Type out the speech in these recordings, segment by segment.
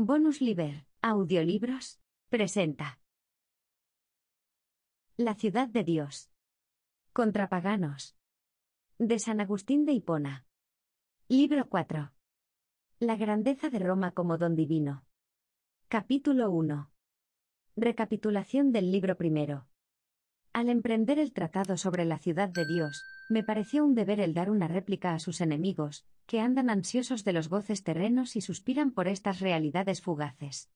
Bonus Liber, Audiolibros, presenta. La ciudad de Dios. Contra paganos. De San Agustín de Hipona. Libro 4. La grandeza de Roma como don divino. Capítulo 1. Recapitulación del libro primero. Al emprender el tratado sobre la ciudad de Dios, me pareció un deber el dar una réplica a sus enemigos, que andan ansiosos de los goces terrenos y suspiran por estas realidades fugaces.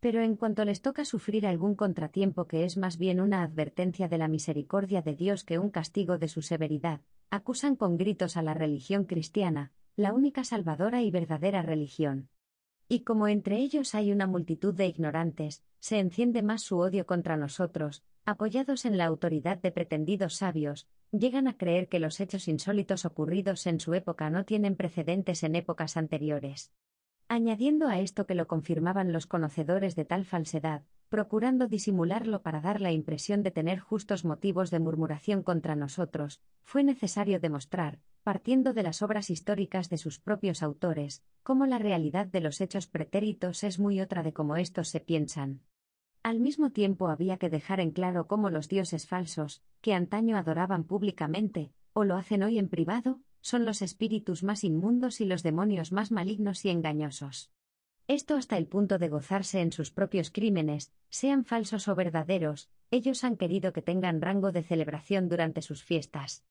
Pero en cuanto les toca sufrir algún contratiempo que es más bien una advertencia de la misericordia de Dios que un castigo de su severidad, acusan con gritos a la religión cristiana, la única salvadora y verdadera religión. Y como entre ellos hay una multitud de ignorantes, se enciende más su odio contra nosotros, apoyados en la autoridad de pretendidos sabios, llegan a creer que los hechos insólitos ocurridos en su época no tienen precedentes en épocas anteriores. Añadiendo a esto que lo confirmaban los conocedores de tal falsedad, procurando disimularlo para dar la impresión de tener justos motivos de murmuración contra nosotros, fue necesario demostrar, partiendo de las obras históricas de sus propios autores, cómo la realidad de los hechos pretéritos es muy otra de cómo estos se piensan. Al mismo tiempo había que dejar en claro cómo los dioses falsos, que antaño adoraban públicamente, o lo hacen hoy en privado, son los espíritus más inmundos y los demonios más malignos y engañosos. Esto hasta el punto de gozarse en sus propios crímenes, sean falsos o verdaderos, ellos han querido que tengan rango de celebración durante sus fiestas.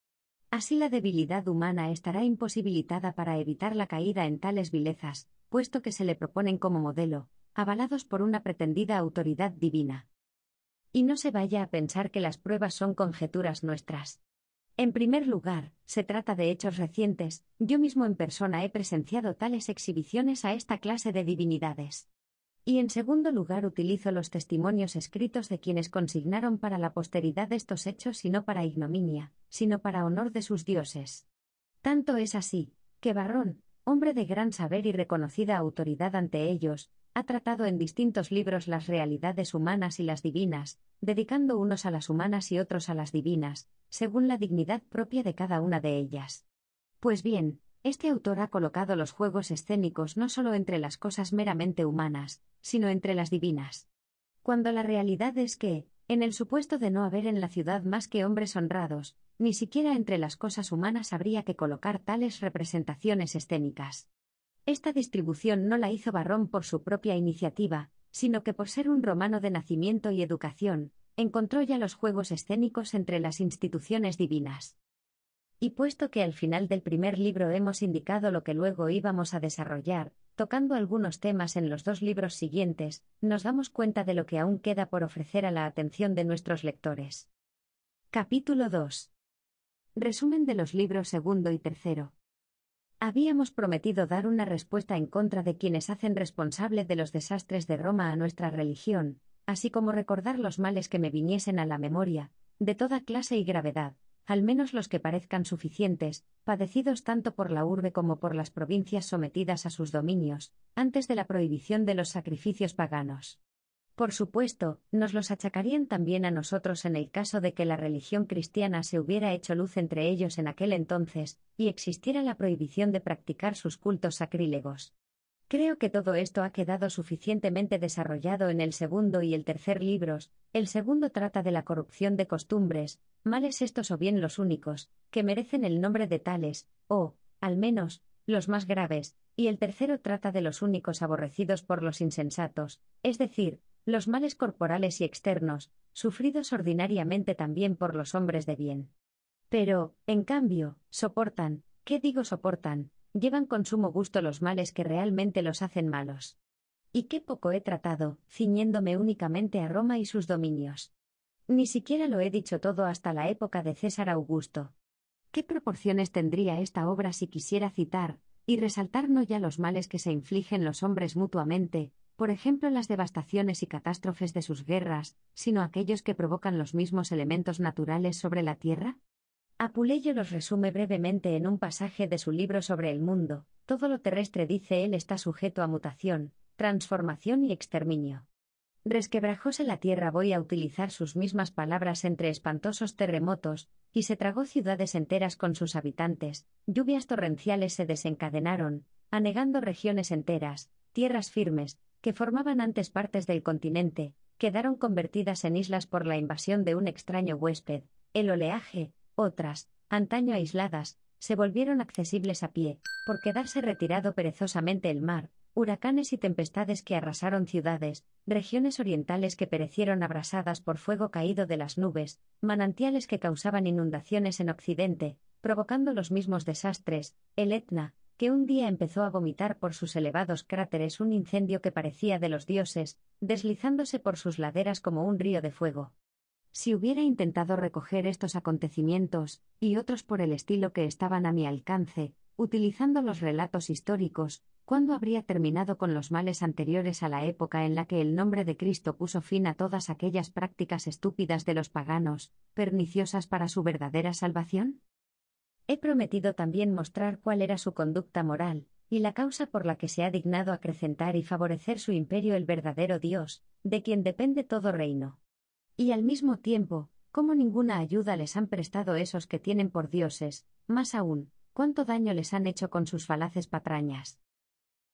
Así la debilidad humana estará imposibilitada para evitar la caída en tales vilezas, puesto que se le proponen como modelo, avalados por una pretendida autoridad divina. Y no se vaya a pensar que las pruebas son conjeturas nuestras. En primer lugar, se trata de hechos recientes, yo mismo en persona he presenciado tales exhibiciones a esta clase de divinidades. Y en segundo lugar utilizo los testimonios escritos de quienes consignaron para la posteridad estos hechos y no para ignominia, sino para honor de sus dioses. Tanto es así, que Barrón, hombre de gran saber y reconocida autoridad ante ellos, ha tratado en distintos libros las realidades humanas y las divinas, dedicando unos a las humanas y otros a las divinas, según la dignidad propia de cada una de ellas. Pues bien, este autor ha colocado los juegos escénicos no solo entre las cosas meramente humanas, sino entre las divinas. Cuando la realidad es que, en el supuesto de no haber en la ciudad más que hombres honrados, ni siquiera entre las cosas humanas habría que colocar tales representaciones escénicas. Esta distribución no la hizo Barrón por su propia iniciativa, sino que por ser un romano de nacimiento y educación, encontró ya los juegos escénicos entre las instituciones divinas. Y puesto que al final del primer libro hemos indicado lo que luego íbamos a desarrollar, tocando algunos temas en los dos libros siguientes, nos damos cuenta de lo que aún queda por ofrecer a la atención de nuestros lectores. Capítulo 2. Resumen de los libros segundo y tercero. Habíamos prometido dar una respuesta en contra de quienes hacen responsable de los desastres de Roma a nuestra religión, así como recordar los males que me viniesen a la memoria, de toda clase y gravedad, al menos los que parezcan suficientes, padecidos tanto por la urbe como por las provincias sometidas a sus dominios, antes de la prohibición de los sacrificios paganos. Por supuesto, nos los achacarían también a nosotros en el caso de que la religión cristiana se hubiera hecho luz entre ellos en aquel entonces, y existiera la prohibición de practicar sus cultos sacrílegos. Creo que todo esto ha quedado suficientemente desarrollado en el segundo y el tercer libros. El segundo trata de la corrupción de costumbres, males estos o bien los únicos, que merecen el nombre de tales, o, al menos, los más graves, y el tercero trata de los únicos aborrecidos por los insensatos, es decir, los males corporales y externos, sufridos ordinariamente también por los hombres de bien. Pero, en cambio, soportan, ¿qué digo soportan? Llevan con sumo gusto los males que realmente los hacen malos. Y qué poco he tratado, ciñéndome únicamente a Roma y sus dominios. Ni siquiera lo he dicho todo hasta la época de César Augusto. ¿Qué proporciones tendría esta obra si quisiera citar, y resaltar no ya los males que se infligen los hombres mutuamente, por ejemplo las devastaciones y catástrofes de sus guerras, sino aquellos que provocan los mismos elementos naturales sobre la Tierra? Apuleyo los resume brevemente en un pasaje de su libro sobre el mundo. Todo lo terrestre, dice él, está sujeto a mutación, transformación y exterminio. Resquebrajóse la tierra, voy a utilizar sus mismas palabras entre espantosos terremotos, y se tragó ciudades enteras con sus habitantes, lluvias torrenciales se desencadenaron, anegando regiones enteras, tierras firmes, que formaban antes partes del continente, quedaron convertidas en islas por la invasión de un extraño huésped. El oleaje, otras, antaño aisladas, se volvieron accesibles a pie, por quedarse retirado perezosamente el mar, huracanes y tempestades que arrasaron ciudades, regiones orientales que perecieron abrasadas por fuego caído de las nubes, manantiales que causaban inundaciones en Occidente, provocando los mismos desastres, el Etna, un día empezó a vomitar por sus elevados cráteres un incendio que parecía de los dioses, deslizándose por sus laderas como un río de fuego. Si hubiera intentado recoger estos acontecimientos, y otros por el estilo que estaban a mi alcance, utilizando los relatos históricos, ¿cuándo habría terminado con los males anteriores a la época en la que el nombre de Cristo puso fin a todas aquellas prácticas estúpidas de los paganos, perniciosas para su verdadera salvación? He prometido también mostrar cuál era su conducta moral, y la causa por la que se ha dignado acrecentar y favorecer su imperio el verdadero Dios, de quien depende todo reino. Y al mismo tiempo, cómo ninguna ayuda les han prestado esos que tienen por dioses, más aún, cuánto daño les han hecho con sus falaces patrañas.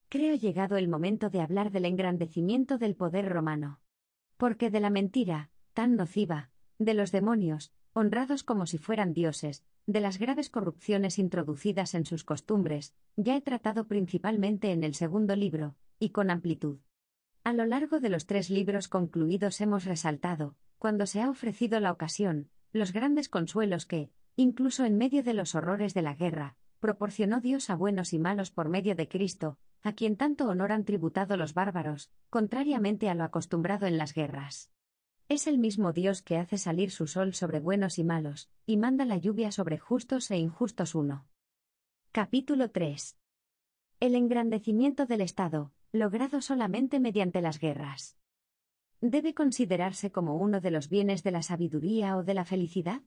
Creo llegado el momento de hablar del engrandecimiento del poder romano. Porque de la mentira, tan nociva, de los demonios, honrados como si fueran dioses, de las graves corrupciones introducidas en sus costumbres, ya he tratado principalmente en el segundo libro, y con amplitud. A lo largo de los tres libros concluidos hemos resaltado, cuando se ha ofrecido la ocasión, los grandes consuelos que, incluso en medio de los horrores de la guerra, proporcionó Dios a buenos y malos por medio de Cristo, a quien tanto honor han tributado los bárbaros, contrariamente a lo acostumbrado en las guerras. Es el mismo Dios que hace salir su sol sobre buenos y malos, y manda la lluvia sobre justos e injustos. uno. Capítulo 3. El engrandecimiento del Estado, logrado solamente mediante las guerras. ¿Debe considerarse como uno de los bienes de la sabiduría o de la felicidad?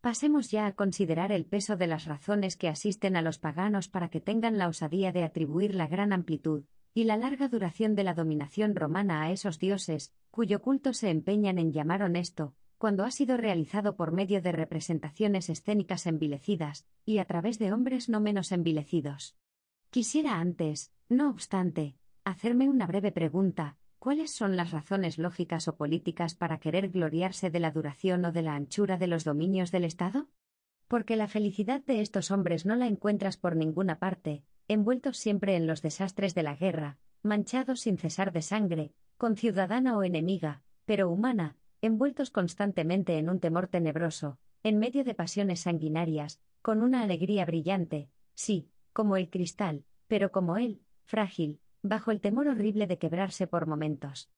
Pasemos ya a considerar el peso de las razones que asisten a los paganos para que tengan la osadía de atribuir la gran amplitud, y la larga duración de la dominación romana a esos dioses, cuyo culto se empeñan en llamar honesto, cuando ha sido realizado por medio de representaciones escénicas envilecidas, y a través de hombres no menos envilecidos. Quisiera antes, no obstante, hacerme una breve pregunta, ¿cuáles son las razones lógicas o políticas para querer gloriarse de la duración o de la anchura de los dominios del Estado? Porque la felicidad de estos hombres no la encuentras por ninguna parte, envueltos siempre en los desastres de la guerra, manchados sin cesar de sangre, con ciudadana o enemiga, pero humana, envueltos constantemente en un temor tenebroso, en medio de pasiones sanguinarias, con una alegría brillante, sí, como el cristal, pero como él, frágil, bajo el temor horrible de quebrarse por momentos.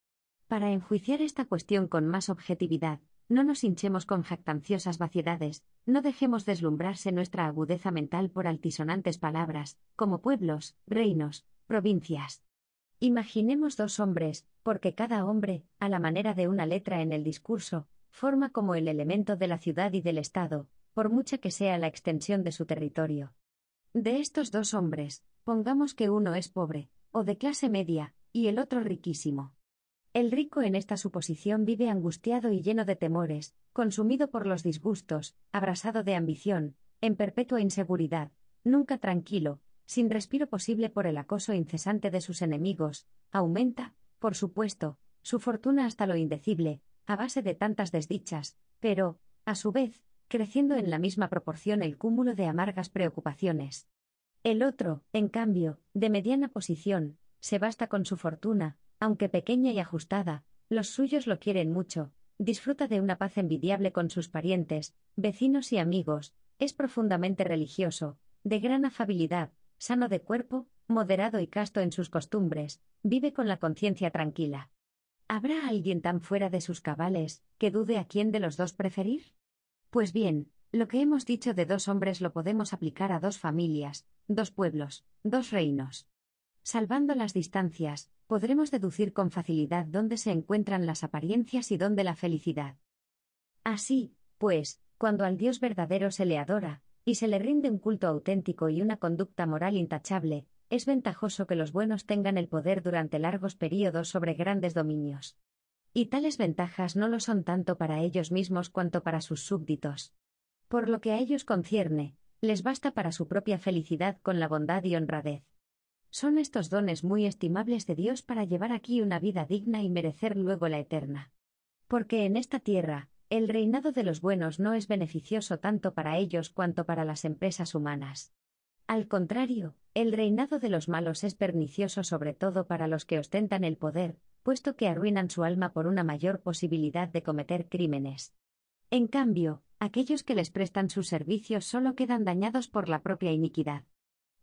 Para enjuiciar esta cuestión con más objetividad, no nos hinchemos con jactanciosas vaciedades, no dejemos deslumbrarse nuestra agudeza mental por altisonantes palabras, como pueblos, reinos, provincias. Imaginemos dos hombres, porque cada hombre, a la manera de una letra en el discurso, forma como el elemento de la ciudad y del Estado, por mucha que sea la extensión de su territorio. De estos dos hombres, pongamos que uno es pobre, o de clase media, y el otro riquísimo. El rico en esta suposición vive angustiado y lleno de temores, consumido por los disgustos, abrasado de ambición, en perpetua inseguridad, nunca tranquilo, sin respiro posible por el acoso incesante de sus enemigos, aumenta, por supuesto, su fortuna hasta lo indecible, a base de tantas desdichas, pero, a su vez, creciendo en la misma proporción el cúmulo de amargas preocupaciones. El otro, en cambio, de mediana posición, se basta con su fortuna, aunque pequeña y ajustada, los suyos lo quieren mucho, disfruta de una paz envidiable con sus parientes, vecinos y amigos, es profundamente religioso, de gran afabilidad, sano de cuerpo, moderado y casto en sus costumbres, vive con la conciencia tranquila. ¿Habrá alguien tan fuera de sus cabales que dude a quién de los dos preferir? Pues bien, lo que hemos dicho de dos hombres lo podemos aplicar a dos familias, dos pueblos, dos reinos. Salvando las distancias, podremos deducir con facilidad dónde se encuentran las apariencias y dónde la felicidad. Así, pues, cuando al Dios verdadero se le adora, y se le rinde un culto auténtico y una conducta moral intachable, es ventajoso que los buenos tengan el poder durante largos períodos sobre grandes dominios. Y tales ventajas no lo son tanto para ellos mismos cuanto para sus súbditos. Por lo que a ellos concierne, les basta para su propia felicidad con la bondad y honradez. Son estos dones muy estimables de Dios para llevar aquí una vida digna y merecer luego la eterna. Porque en esta tierra, el reinado de los buenos no es beneficioso tanto para ellos cuanto para las empresas humanas. Al contrario, el reinado de los malos es pernicioso sobre todo para los que ostentan el poder, puesto que arruinan su alma por una mayor posibilidad de cometer crímenes. En cambio, aquellos que les prestan sus servicios solo quedan dañados por la propia iniquidad.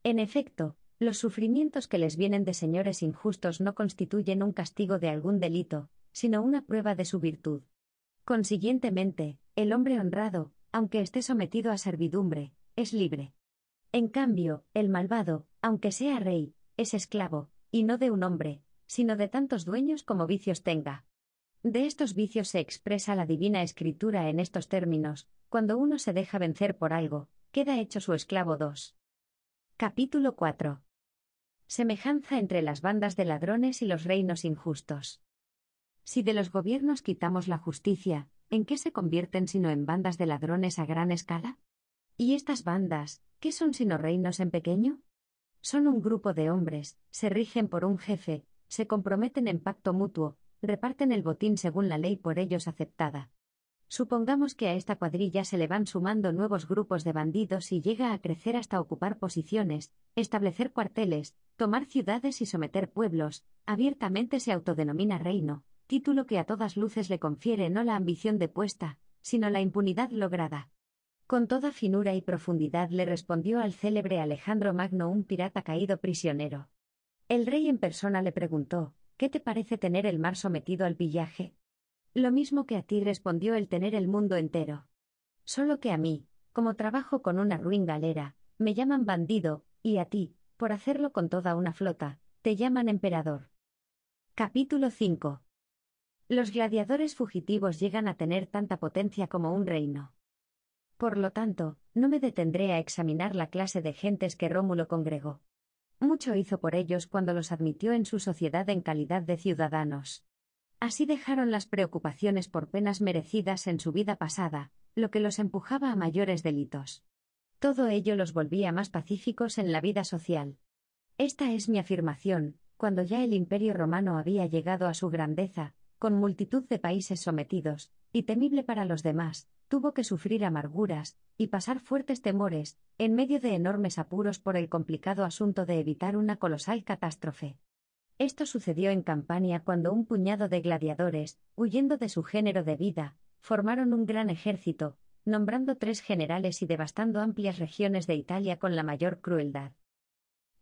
En efecto, los sufrimientos que les vienen de señores injustos no constituyen un castigo de algún delito, sino una prueba de su virtud. Consiguientemente, el hombre honrado, aunque esté sometido a servidumbre, es libre. En cambio, el malvado, aunque sea rey, es esclavo, y no de un hombre, sino de tantos dueños como vicios tenga. De estos vicios se expresa la divina escritura en estos términos, cuando uno se deja vencer por algo, queda hecho su esclavo 2. Capítulo 4. Semejanza entre las bandas de ladrones y los reinos injustos. Si de los gobiernos quitamos la justicia, ¿en qué se convierten sino en bandas de ladrones a gran escala? ¿Y estas bandas, qué son sino reinos en pequeño? Son un grupo de hombres, se rigen por un jefe, se comprometen en pacto mutuo, reparten el botín según la ley por ellos aceptada, Supongamos que a esta cuadrilla se le van sumando nuevos grupos de bandidos y llega a crecer hasta ocupar posiciones, establecer cuarteles, tomar ciudades y someter pueblos, abiertamente se autodenomina reino, título que a todas luces le confiere no la ambición depuesta, sino la impunidad lograda. Con toda finura y profundidad le respondió al célebre Alejandro Magno un pirata caído prisionero. El rey en persona le preguntó, ¿qué te parece tener el mar sometido al pillaje? Lo mismo que a ti respondió el tener el mundo entero. Solo que a mí, como trabajo con una ruin galera, me llaman bandido, y a ti, por hacerlo con toda una flota, te llaman emperador. Capítulo 5. Los gladiadores fugitivos llegan a tener tanta potencia como un reino. Por lo tanto, no me detendré a examinar la clase de gentes que Rómulo congregó. Mucho hizo por ellos cuando los admitió en su sociedad en calidad de ciudadanos. Así dejaron las preocupaciones por penas merecidas en su vida pasada, lo que los empujaba a mayores delitos. Todo ello los volvía más pacíficos en la vida social. Esta es mi afirmación, cuando ya el imperio romano había llegado a su grandeza, con multitud de países sometidos, y temible para los demás, tuvo que sufrir amarguras, y pasar fuertes temores, en medio de enormes apuros por el complicado asunto de evitar una colosal catástrofe. Esto sucedió en Campania cuando un puñado de gladiadores, huyendo de su género de vida, formaron un gran ejército, nombrando tres generales y devastando amplias regiones de Italia con la mayor crueldad.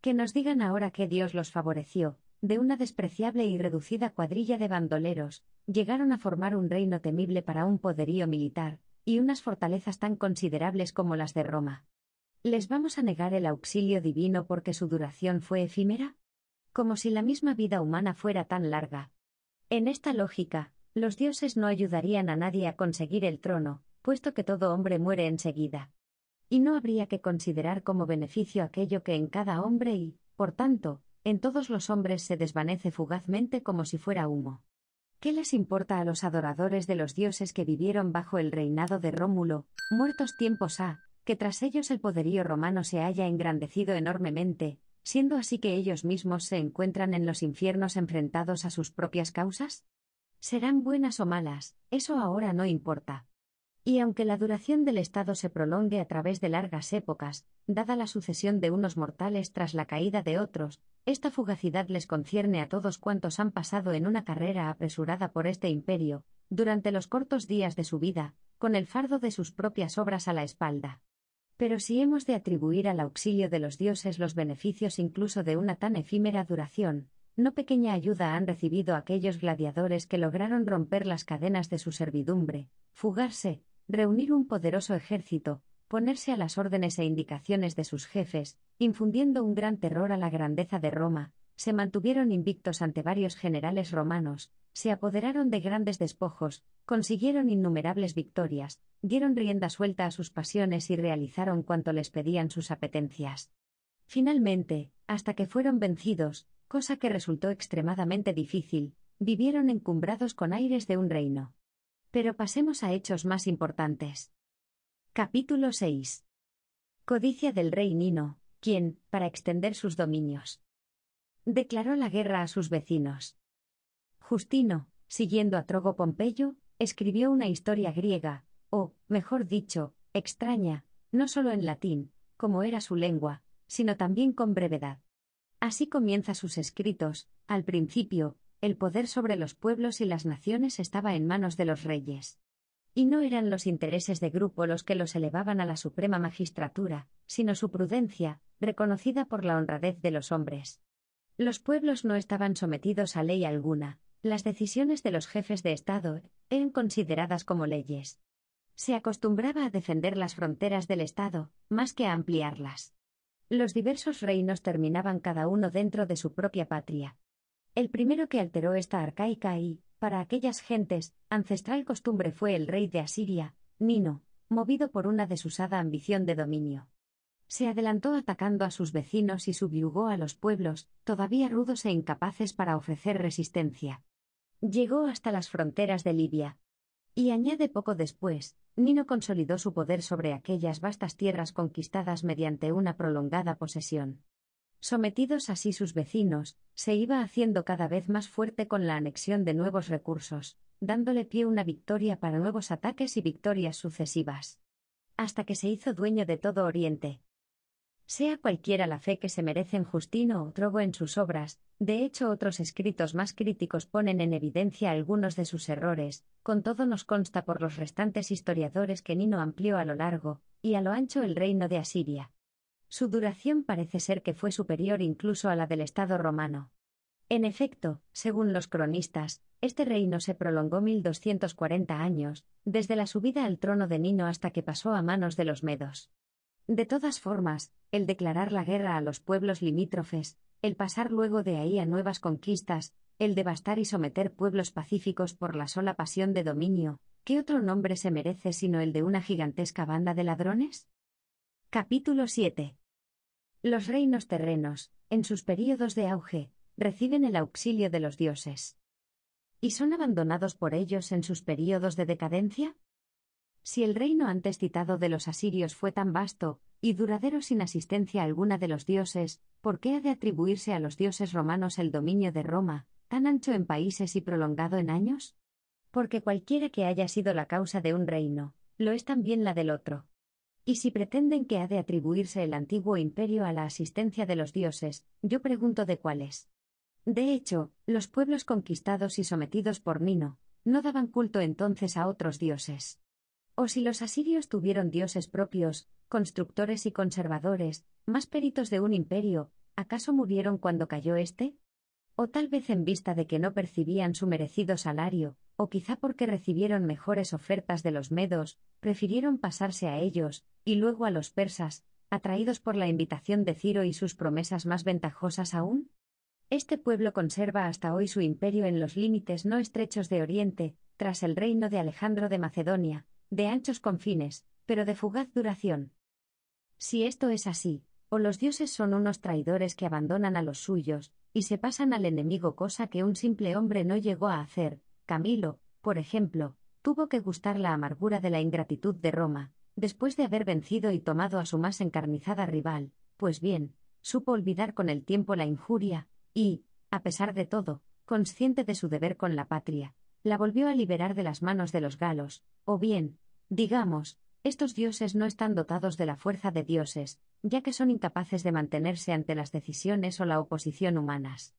Que nos digan ahora que Dios los favoreció, de una despreciable y reducida cuadrilla de bandoleros, llegaron a formar un reino temible para un poderío militar, y unas fortalezas tan considerables como las de Roma. ¿Les vamos a negar el auxilio divino porque su duración fue efímera? como si la misma vida humana fuera tan larga. En esta lógica, los dioses no ayudarían a nadie a conseguir el trono, puesto que todo hombre muere enseguida. Y no habría que considerar como beneficio aquello que en cada hombre y, por tanto, en todos los hombres se desvanece fugazmente como si fuera humo. ¿Qué les importa a los adoradores de los dioses que vivieron bajo el reinado de Rómulo, muertos tiempos ha, que tras ellos el poderío romano se haya engrandecido enormemente, siendo así que ellos mismos se encuentran en los infiernos enfrentados a sus propias causas? Serán buenas o malas, eso ahora no importa. Y aunque la duración del estado se prolongue a través de largas épocas, dada la sucesión de unos mortales tras la caída de otros, esta fugacidad les concierne a todos cuantos han pasado en una carrera apresurada por este imperio, durante los cortos días de su vida, con el fardo de sus propias obras a la espalda. Pero si hemos de atribuir al auxilio de los dioses los beneficios incluso de una tan efímera duración, no pequeña ayuda han recibido aquellos gladiadores que lograron romper las cadenas de su servidumbre, fugarse, reunir un poderoso ejército, ponerse a las órdenes e indicaciones de sus jefes, infundiendo un gran terror a la grandeza de Roma, se mantuvieron invictos ante varios generales romanos, se apoderaron de grandes despojos, consiguieron innumerables victorias, dieron rienda suelta a sus pasiones y realizaron cuanto les pedían sus apetencias. Finalmente, hasta que fueron vencidos, cosa que resultó extremadamente difícil, vivieron encumbrados con aires de un reino. Pero pasemos a hechos más importantes. Capítulo 6. Codicia del rey Nino, quien, para extender sus dominios, declaró la guerra a sus vecinos. Justino, siguiendo a Trogo Pompeyo, escribió una historia griega, o, mejor dicho, extraña, no solo en latín, como era su lengua, sino también con brevedad. Así comienza sus escritos, al principio, el poder sobre los pueblos y las naciones estaba en manos de los reyes. Y no eran los intereses de grupo los que los elevaban a la Suprema Magistratura, sino su prudencia, reconocida por la honradez de los hombres. Los pueblos no estaban sometidos a ley alguna, las decisiones de los jefes de Estado eran consideradas como leyes. Se acostumbraba a defender las fronteras del Estado, más que a ampliarlas. Los diversos reinos terminaban cada uno dentro de su propia patria. El primero que alteró esta arcaica y, para aquellas gentes, ancestral costumbre fue el rey de Asiria, Nino, movido por una desusada ambición de dominio. Se adelantó atacando a sus vecinos y subyugó a los pueblos, todavía rudos e incapaces para ofrecer resistencia. Llegó hasta las fronteras de Libia. Y añade poco después, Nino consolidó su poder sobre aquellas vastas tierras conquistadas mediante una prolongada posesión. Sometidos así sus vecinos, se iba haciendo cada vez más fuerte con la anexión de nuevos recursos, dándole pie una victoria para nuevos ataques y victorias sucesivas. Hasta que se hizo dueño de todo Oriente. Sea cualquiera la fe que se merecen Justino o Trobo en sus obras, de hecho otros escritos más críticos ponen en evidencia algunos de sus errores, con todo nos consta por los restantes historiadores que Nino amplió a lo largo y a lo ancho el reino de Asiria. Su duración parece ser que fue superior incluso a la del Estado romano. En efecto, según los cronistas, este reino se prolongó 1240 años, desde la subida al trono de Nino hasta que pasó a manos de los medos. De todas formas, el declarar la guerra a los pueblos limítrofes, el pasar luego de ahí a nuevas conquistas, el devastar y someter pueblos pacíficos por la sola pasión de dominio, ¿qué otro nombre se merece sino el de una gigantesca banda de ladrones? Capítulo 7. Los reinos terrenos, en sus períodos de auge, reciben el auxilio de los dioses. ¿Y son abandonados por ellos en sus períodos de decadencia? Si el reino antes citado de los asirios fue tan vasto, y duradero sin asistencia alguna de los dioses, ¿por qué ha de atribuirse a los dioses romanos el dominio de Roma, tan ancho en países y prolongado en años? Porque cualquiera que haya sido la causa de un reino, lo es también la del otro. Y si pretenden que ha de atribuirse el antiguo imperio a la asistencia de los dioses, yo pregunto de cuáles. De hecho, los pueblos conquistados y sometidos por Nino, no daban culto entonces a otros dioses o si los asirios tuvieron dioses propios, constructores y conservadores, más peritos de un imperio, ¿acaso murieron cuando cayó éste? O tal vez en vista de que no percibían su merecido salario, o quizá porque recibieron mejores ofertas de los medos, prefirieron pasarse a ellos, y luego a los persas, atraídos por la invitación de Ciro y sus promesas más ventajosas aún? Este pueblo conserva hasta hoy su imperio en los límites no estrechos de Oriente, tras el reino de Alejandro de Macedonia, de anchos confines, pero de fugaz duración. Si esto es así, o los dioses son unos traidores que abandonan a los suyos, y se pasan al enemigo cosa que un simple hombre no llegó a hacer, Camilo, por ejemplo, tuvo que gustar la amargura de la ingratitud de Roma, después de haber vencido y tomado a su más encarnizada rival, pues bien, supo olvidar con el tiempo la injuria, y, a pesar de todo, consciente de su deber con la patria, la volvió a liberar de las manos de los galos, o bien, digamos, estos dioses no están dotados de la fuerza de dioses, ya que son incapaces de mantenerse ante las decisiones o la oposición humanas.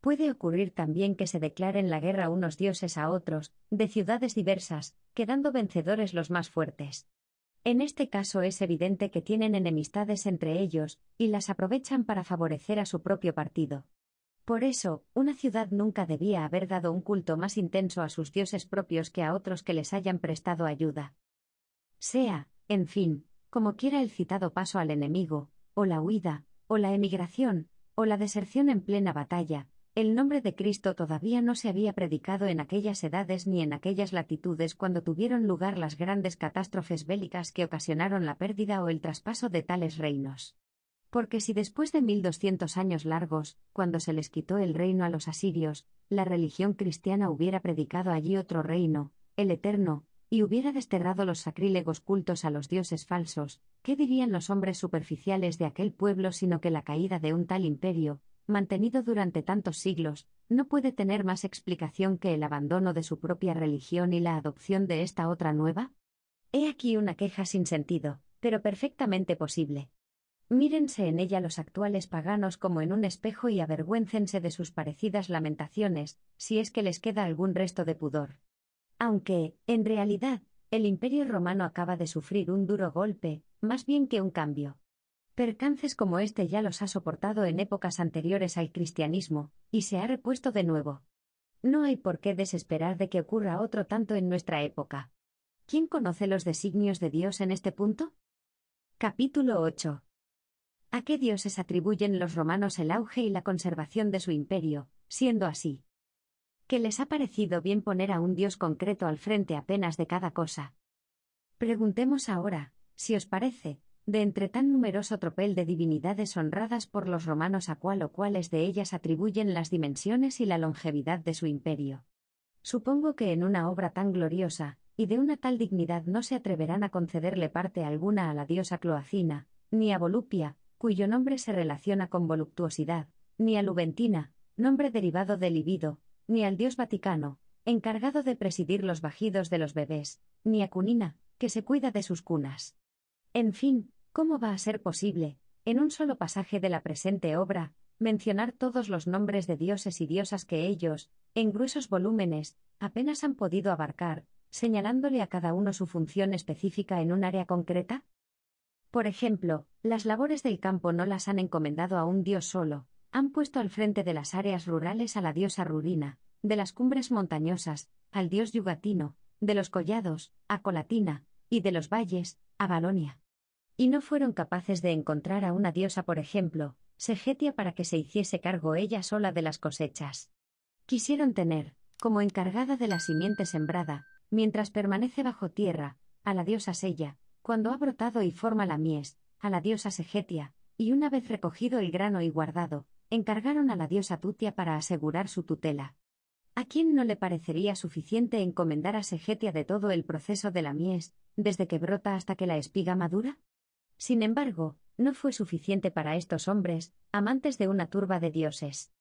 Puede ocurrir también que se declaren la guerra unos dioses a otros, de ciudades diversas, quedando vencedores los más fuertes. En este caso es evidente que tienen enemistades entre ellos, y las aprovechan para favorecer a su propio partido. Por eso, una ciudad nunca debía haber dado un culto más intenso a sus dioses propios que a otros que les hayan prestado ayuda. Sea, en fin, como quiera el citado paso al enemigo, o la huida, o la emigración, o la deserción en plena batalla, el nombre de Cristo todavía no se había predicado en aquellas edades ni en aquellas latitudes cuando tuvieron lugar las grandes catástrofes bélicas que ocasionaron la pérdida o el traspaso de tales reinos. Porque si después de 1200 años largos, cuando se les quitó el reino a los asirios, la religión cristiana hubiera predicado allí otro reino, el eterno, y hubiera desterrado los sacrílegos cultos a los dioses falsos, ¿qué dirían los hombres superficiales de aquel pueblo sino que la caída de un tal imperio, mantenido durante tantos siglos, no puede tener más explicación que el abandono de su propia religión y la adopción de esta otra nueva? He aquí una queja sin sentido, pero perfectamente posible. Mírense en ella los actuales paganos como en un espejo y avergüéncense de sus parecidas lamentaciones, si es que les queda algún resto de pudor. Aunque, en realidad, el imperio romano acaba de sufrir un duro golpe, más bien que un cambio. Percances como este ya los ha soportado en épocas anteriores al cristianismo, y se ha repuesto de nuevo. No hay por qué desesperar de que ocurra otro tanto en nuestra época. ¿Quién conoce los designios de Dios en este punto? Capítulo 8. ¿A qué dioses atribuyen los romanos el auge y la conservación de su imperio, siendo así? ¿Qué les ha parecido bien poner a un dios concreto al frente apenas de cada cosa. Preguntemos ahora, si os parece, de entre tan numeroso tropel de divinidades honradas por los romanos a cuál o cuáles de ellas atribuyen las dimensiones y la longevidad de su imperio. Supongo que en una obra tan gloriosa, y de una tal dignidad no se atreverán a concederle parte alguna a la diosa Cloacina, ni a Volupia, cuyo nombre se relaciona con voluptuosidad, ni a Lubentina, nombre derivado de libido, ni al dios Vaticano, encargado de presidir los bajidos de los bebés, ni a Cunina, que se cuida de sus cunas. En fin, ¿cómo va a ser posible, en un solo pasaje de la presente obra, mencionar todos los nombres de dioses y diosas que ellos, en gruesos volúmenes, apenas han podido abarcar, señalándole a cada uno su función específica en un área concreta? Por ejemplo, las labores del campo no las han encomendado a un dios solo, han puesto al frente de las áreas rurales a la diosa Rurina, de las cumbres montañosas, al dios Yugatino, de los collados, a Colatina, y de los valles, a Balonia. Y no fueron capaces de encontrar a una diosa, por ejemplo, Segetia para que se hiciese cargo ella sola de las cosechas. Quisieron tener, como encargada de la simiente sembrada, mientras permanece bajo tierra, a la diosa Sella, cuando ha brotado y forma la mies, a la diosa Segetia, y una vez recogido el grano y guardado, encargaron a la diosa Tutia para asegurar su tutela. ¿A quién no le parecería suficiente encomendar a Segetia de todo el proceso de la mies, desde que brota hasta que la espiga madura? Sin embargo, no fue suficiente para estos hombres, amantes de una turba de dioses.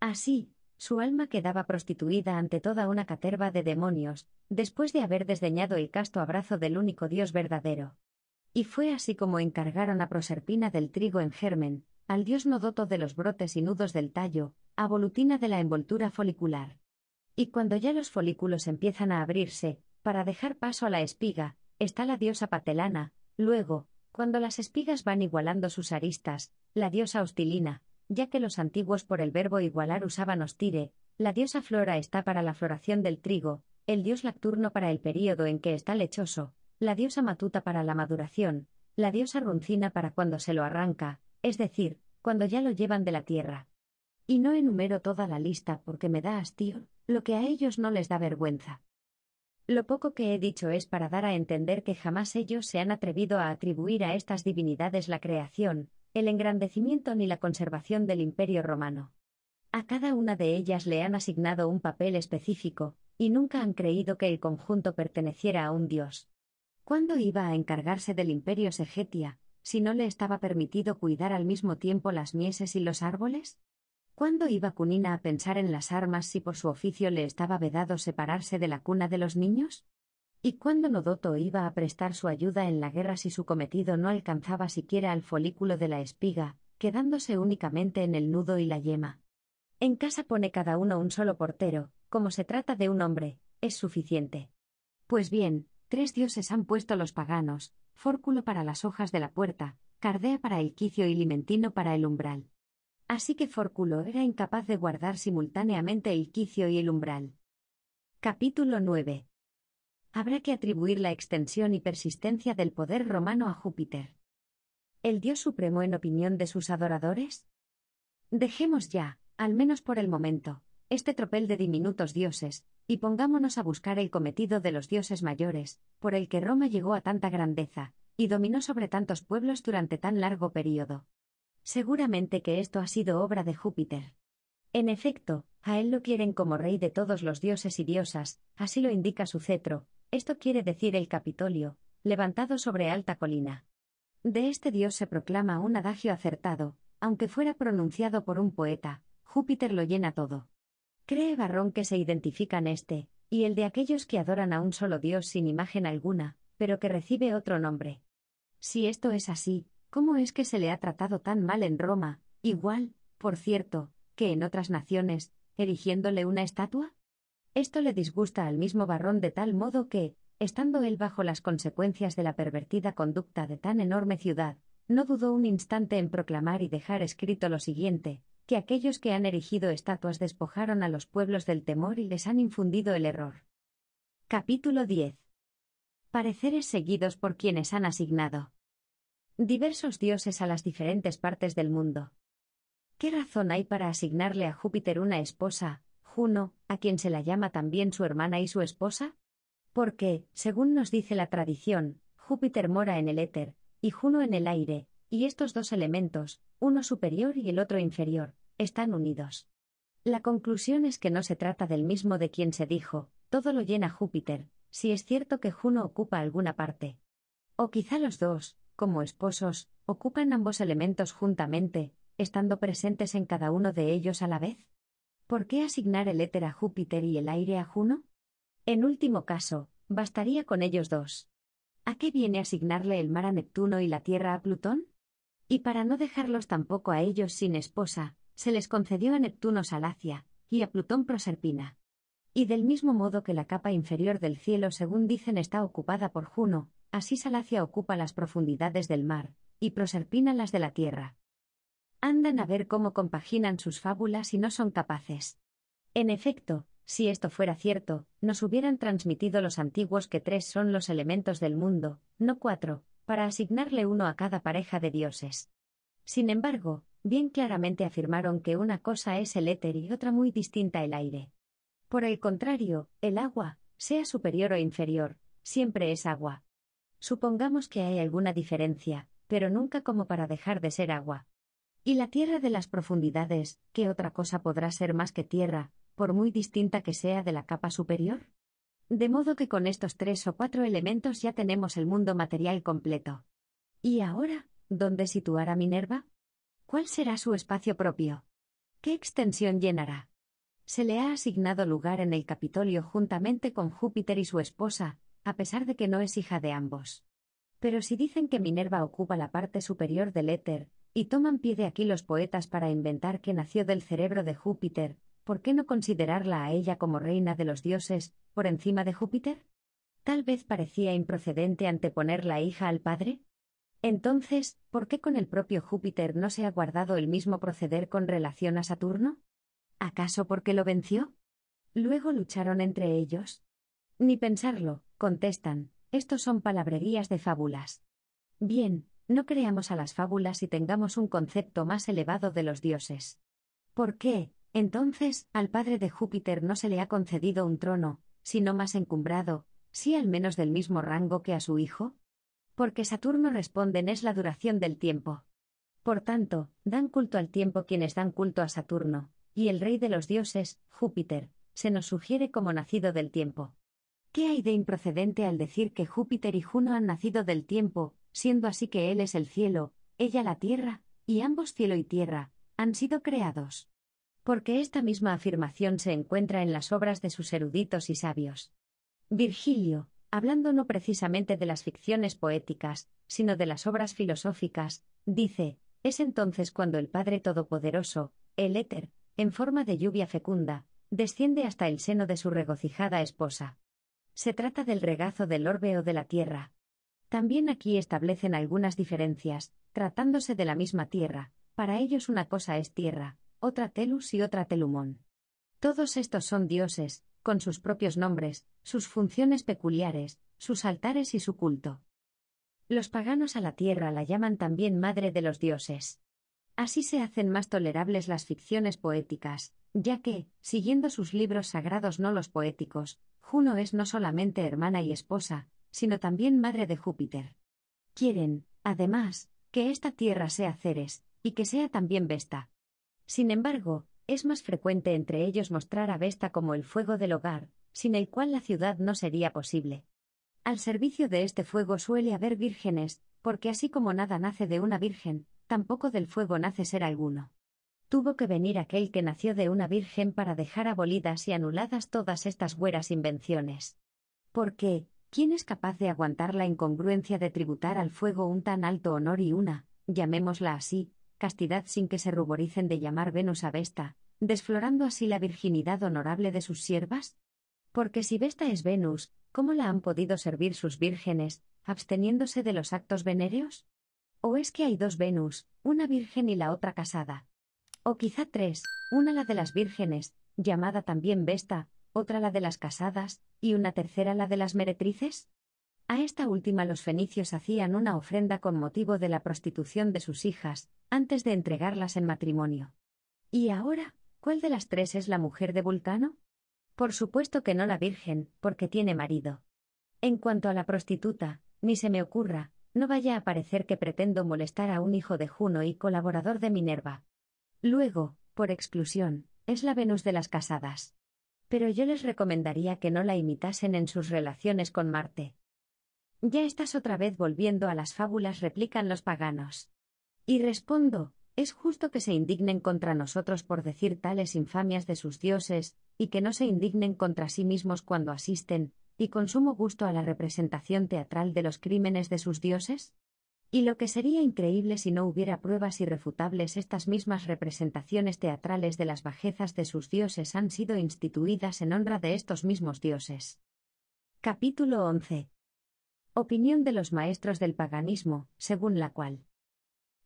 Así, su alma quedaba prostituida ante toda una caterva de demonios, después de haber desdeñado el casto abrazo del único Dios verdadero. Y fue así como encargaron a Proserpina del trigo en germen, al dios Nodoto de los brotes y nudos del tallo, a Volutina de la envoltura folicular. Y cuando ya los folículos empiezan a abrirse, para dejar paso a la espiga, está la diosa Patelana, luego, cuando las espigas van igualando sus aristas, la diosa Hostilina, ya que los antiguos por el verbo igualar usaban ostire, la diosa Flora está para la floración del trigo, el dios Lacturno para el período en que está lechoso, la diosa Matuta para la maduración, la diosa Runcina para cuando se lo arranca, es decir, cuando ya lo llevan de la tierra. Y no enumero toda la lista porque me da hastío, lo que a ellos no les da vergüenza. Lo poco que he dicho es para dar a entender que jamás ellos se han atrevido a atribuir a estas divinidades la creación, el engrandecimiento ni la conservación del imperio romano. A cada una de ellas le han asignado un papel específico, y nunca han creído que el conjunto perteneciera a un dios. ¿Cuándo iba a encargarse del imperio Segetia, si no le estaba permitido cuidar al mismo tiempo las mieses y los árboles? ¿Cuándo iba Cunina a pensar en las armas si por su oficio le estaba vedado separarse de la cuna de los niños? y cuándo Nodoto iba a prestar su ayuda en la guerra si su cometido no alcanzaba siquiera al folículo de la espiga, quedándose únicamente en el nudo y la yema. En casa pone cada uno un solo portero, como se trata de un hombre, es suficiente. Pues bien, tres dioses han puesto los paganos, fórculo para las hojas de la puerta, cardea para el quicio y limentino para el umbral. Así que Fórculo era incapaz de guardar simultáneamente el quicio y el umbral. Capítulo 9 habrá que atribuir la extensión y persistencia del poder romano a Júpiter. ¿El dios supremo en opinión de sus adoradores? Dejemos ya, al menos por el momento, este tropel de diminutos dioses, y pongámonos a buscar el cometido de los dioses mayores, por el que Roma llegó a tanta grandeza, y dominó sobre tantos pueblos durante tan largo período. Seguramente que esto ha sido obra de Júpiter. En efecto, a él lo quieren como rey de todos los dioses y diosas, así lo indica su cetro, esto quiere decir el Capitolio, levantado sobre alta colina. De este dios se proclama un adagio acertado, aunque fuera pronunciado por un poeta, Júpiter lo llena todo. Cree Barrón que se identifican este, y el de aquellos que adoran a un solo dios sin imagen alguna, pero que recibe otro nombre. Si esto es así, ¿cómo es que se le ha tratado tan mal en Roma, igual, por cierto, que en otras naciones, erigiéndole una estatua? Esto le disgusta al mismo Barrón de tal modo que, estando él bajo las consecuencias de la pervertida conducta de tan enorme ciudad, no dudó un instante en proclamar y dejar escrito lo siguiente, que aquellos que han erigido estatuas despojaron a los pueblos del temor y les han infundido el error. Capítulo 10. Pareceres seguidos por quienes han asignado diversos dioses a las diferentes partes del mundo. ¿Qué razón hay para asignarle a Júpiter una esposa, Juno, a quien se la llama también su hermana y su esposa? Porque, según nos dice la tradición, Júpiter mora en el éter, y Juno en el aire, y estos dos elementos, uno superior y el otro inferior, están unidos. La conclusión es que no se trata del mismo de quien se dijo, todo lo llena Júpiter, si es cierto que Juno ocupa alguna parte. O quizá los dos, como esposos, ocupan ambos elementos juntamente, estando presentes en cada uno de ellos a la vez. ¿Por qué asignar el éter a Júpiter y el aire a Juno? En último caso, bastaría con ellos dos. ¿A qué viene asignarle el mar a Neptuno y la tierra a Plutón? Y para no dejarlos tampoco a ellos sin esposa, se les concedió a Neptuno Salacia, y a Plutón Proserpina. Y del mismo modo que la capa inferior del cielo, según dicen, está ocupada por Juno, así Salacia ocupa las profundidades del mar, y Proserpina las de la tierra andan a ver cómo compaginan sus fábulas y no son capaces. En efecto, si esto fuera cierto, nos hubieran transmitido los antiguos que tres son los elementos del mundo, no cuatro, para asignarle uno a cada pareja de dioses. Sin embargo, bien claramente afirmaron que una cosa es el éter y otra muy distinta el aire. Por el contrario, el agua, sea superior o inferior, siempre es agua. Supongamos que hay alguna diferencia, pero nunca como para dejar de ser agua. Y la tierra de las profundidades, ¿qué otra cosa podrá ser más que tierra, por muy distinta que sea de la capa superior? De modo que con estos tres o cuatro elementos ya tenemos el mundo material completo. ¿Y ahora, dónde situará Minerva? ¿Cuál será su espacio propio? ¿Qué extensión llenará? Se le ha asignado lugar en el Capitolio juntamente con Júpiter y su esposa, a pesar de que no es hija de ambos. Pero si dicen que Minerva ocupa la parte superior del éter, y toman pie de aquí los poetas para inventar que nació del cerebro de Júpiter, ¿por qué no considerarla a ella como reina de los dioses, por encima de Júpiter? Tal vez parecía improcedente anteponer la hija al padre. Entonces, ¿por qué con el propio Júpiter no se ha guardado el mismo proceder con relación a Saturno? ¿Acaso porque lo venció? Luego lucharon entre ellos. Ni pensarlo, contestan, estos son palabrerías de fábulas. Bien, no creamos a las fábulas y tengamos un concepto más elevado de los dioses. ¿Por qué, entonces, al padre de Júpiter no se le ha concedido un trono, sino más encumbrado, si al menos del mismo rango que a su hijo? Porque Saturno responden es la duración del tiempo. Por tanto, dan culto al tiempo quienes dan culto a Saturno, y el rey de los dioses, Júpiter, se nos sugiere como nacido del tiempo. ¿Qué hay de improcedente al decir que Júpiter y Juno han nacido del tiempo, siendo así que Él es el cielo, ella la tierra, y ambos cielo y tierra, han sido creados. Porque esta misma afirmación se encuentra en las obras de sus eruditos y sabios. Virgilio, hablando no precisamente de las ficciones poéticas, sino de las obras filosóficas, dice, es entonces cuando el Padre Todopoderoso, el éter, en forma de lluvia fecunda, desciende hasta el seno de su regocijada esposa. Se trata del regazo del orbe o de la tierra. También aquí establecen algunas diferencias, tratándose de la misma tierra, para ellos una cosa es tierra, otra telus y otra telumón. Todos estos son dioses, con sus propios nombres, sus funciones peculiares, sus altares y su culto. Los paganos a la tierra la llaman también madre de los dioses. Así se hacen más tolerables las ficciones poéticas, ya que, siguiendo sus libros sagrados no los poéticos, Juno es no solamente hermana y esposa, sino también madre de Júpiter. Quieren, además, que esta tierra sea Ceres, y que sea también Vesta. Sin embargo, es más frecuente entre ellos mostrar a Vesta como el fuego del hogar, sin el cual la ciudad no sería posible. Al servicio de este fuego suele haber vírgenes, porque así como nada nace de una virgen, tampoco del fuego nace ser alguno. Tuvo que venir aquel que nació de una virgen para dejar abolidas y anuladas todas estas güeras invenciones. Porque, ¿Quién es capaz de aguantar la incongruencia de tributar al fuego un tan alto honor y una, llamémosla así, castidad sin que se ruboricen de llamar Venus a Vesta, desflorando así la virginidad honorable de sus siervas? Porque si Vesta es Venus, ¿cómo la han podido servir sus vírgenes, absteniéndose de los actos venéreos? ¿O es que hay dos Venus, una virgen y la otra casada? O quizá tres, una la de las vírgenes, llamada también Vesta, otra la de las casadas, y una tercera la de las meretrices? A esta última los fenicios hacían una ofrenda con motivo de la prostitución de sus hijas, antes de entregarlas en matrimonio. ¿Y ahora, cuál de las tres es la mujer de Vulcano? Por supuesto que no la Virgen, porque tiene marido. En cuanto a la prostituta, ni se me ocurra, no vaya a parecer que pretendo molestar a un hijo de Juno y colaborador de Minerva. Luego, por exclusión, es la Venus de las casadas pero yo les recomendaría que no la imitasen en sus relaciones con Marte. Ya estás otra vez volviendo a las fábulas, replican los paganos. Y respondo, es justo que se indignen contra nosotros por decir tales infamias de sus dioses, y que no se indignen contra sí mismos cuando asisten, y con sumo gusto a la representación teatral de los crímenes de sus dioses? Y lo que sería increíble si no hubiera pruebas irrefutables, estas mismas representaciones teatrales de las bajezas de sus dioses han sido instituidas en honra de estos mismos dioses. Capítulo 11. Opinión de los maestros del paganismo, según la cual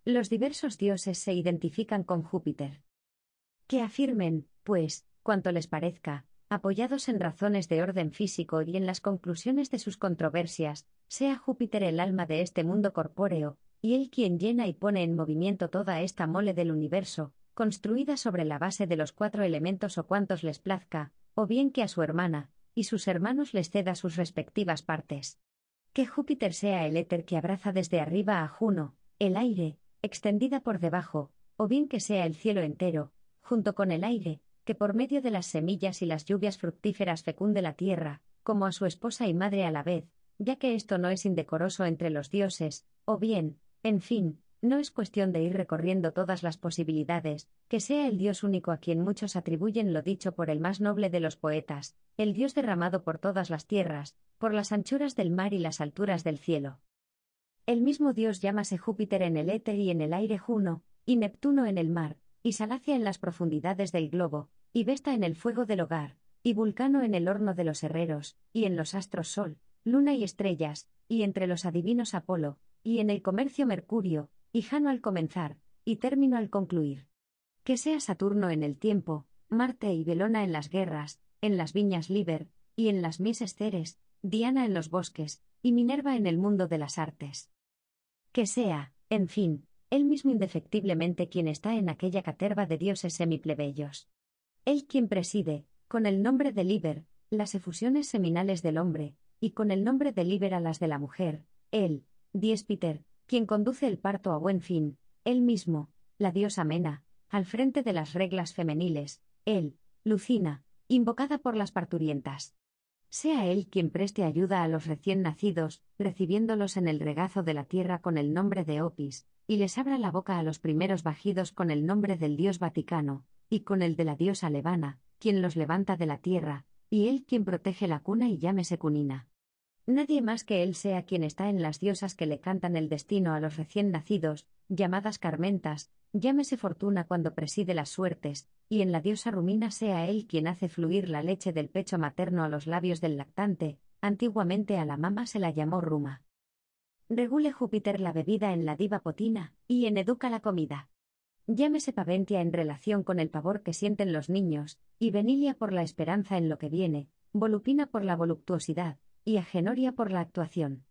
los diversos dioses se identifican con Júpiter. Que afirmen, pues, cuanto les parezca, apoyados en razones de orden físico y en las conclusiones de sus controversias, sea Júpiter el alma de este mundo corpóreo, y él quien llena y pone en movimiento toda esta mole del universo, construida sobre la base de los cuatro elementos o cuantos les plazca, o bien que a su hermana, y sus hermanos les ceda sus respectivas partes. Que Júpiter sea el éter que abraza desde arriba a Juno, el aire, extendida por debajo, o bien que sea el cielo entero, junto con el aire, que por medio de las semillas y las lluvias fructíferas fecunde la tierra, como a su esposa y madre a la vez, ya que esto no es indecoroso entre los dioses, o bien, en fin, no es cuestión de ir recorriendo todas las posibilidades, que sea el Dios único a quien muchos atribuyen lo dicho por el más noble de los poetas, el Dios derramado por todas las tierras, por las anchuras del mar y las alturas del cielo. El mismo Dios llámase Júpiter en el éter y en el aire Juno, y Neptuno en el mar, y Salacia en las profundidades del globo, y Vesta en el fuego del hogar, y Vulcano en el horno de los herreros, y en los astros Sol, Luna y estrellas, y entre los adivinos Apolo, y en el comercio Mercurio, y Jano al comenzar, y término al concluir. Que sea Saturno en el tiempo, Marte y Belona en las guerras, en las viñas Liber, y en las mises Ceres, Diana en los bosques, y Minerva en el mundo de las artes. Que sea, en fin, él mismo indefectiblemente quien está en aquella caterva de dioses semiplebeyos. Él quien preside, con el nombre de Liber, las efusiones seminales del hombre, y con el nombre de Liber a las de la mujer, él, Diespiter, quien conduce el parto a buen fin, él mismo, la diosa Mena, al frente de las reglas femeniles, él, Lucina, invocada por las parturientas. Sea él quien preste ayuda a los recién nacidos, recibiéndolos en el regazo de la tierra con el nombre de Opis, y les abra la boca a los primeros bajidos con el nombre del dios Vaticano, y con el de la diosa Levana, quien los levanta de la tierra, y él quien protege la cuna y llámese cunina. Nadie más que él sea quien está en las diosas que le cantan el destino a los recién nacidos, llamadas Carmentas, llámese Fortuna cuando preside las suertes, y en la diosa Rumina sea él quien hace fluir la leche del pecho materno a los labios del lactante, antiguamente a la mama se la llamó Ruma. Regule Júpiter la bebida en la diva potina, y en educa la comida. Llámese paventia en relación con el pavor que sienten los niños, y venilia por la esperanza en lo que viene, volupina por la voluptuosidad, y agenoria por la actuación.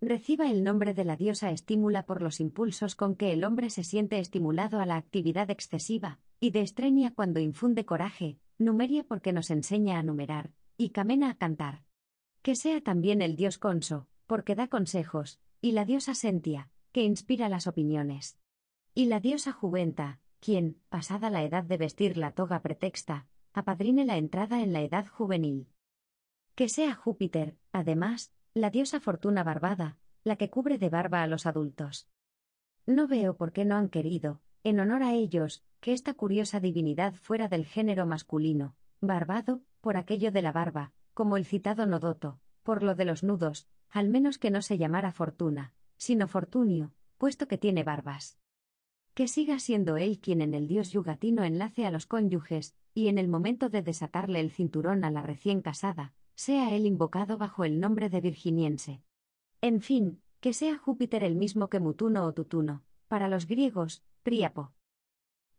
Reciba el nombre de la diosa estímula por los impulsos con que el hombre se siente estimulado a la actividad excesiva, y de estrenia cuando infunde coraje, numeria porque nos enseña a numerar, y camena a cantar. Que sea también el dios conso, porque da consejos, y la diosa sentia, que inspira las opiniones. Y la diosa Juventa, quien, pasada la edad de vestir la toga pretexta, apadrine la entrada en la edad juvenil. Que sea Júpiter, además, la diosa Fortuna Barbada, la que cubre de barba a los adultos. No veo por qué no han querido, en honor a ellos, que esta curiosa divinidad fuera del género masculino, barbado, por aquello de la barba, como el citado Nodoto, por lo de los nudos, al menos que no se llamara Fortuna, sino Fortunio, puesto que tiene barbas que siga siendo él quien en el dios yugatino enlace a los cónyuges, y en el momento de desatarle el cinturón a la recién casada, sea él invocado bajo el nombre de virginiense. En fin, que sea Júpiter el mismo que Mutuno o Tutuno, para los griegos, Príapo.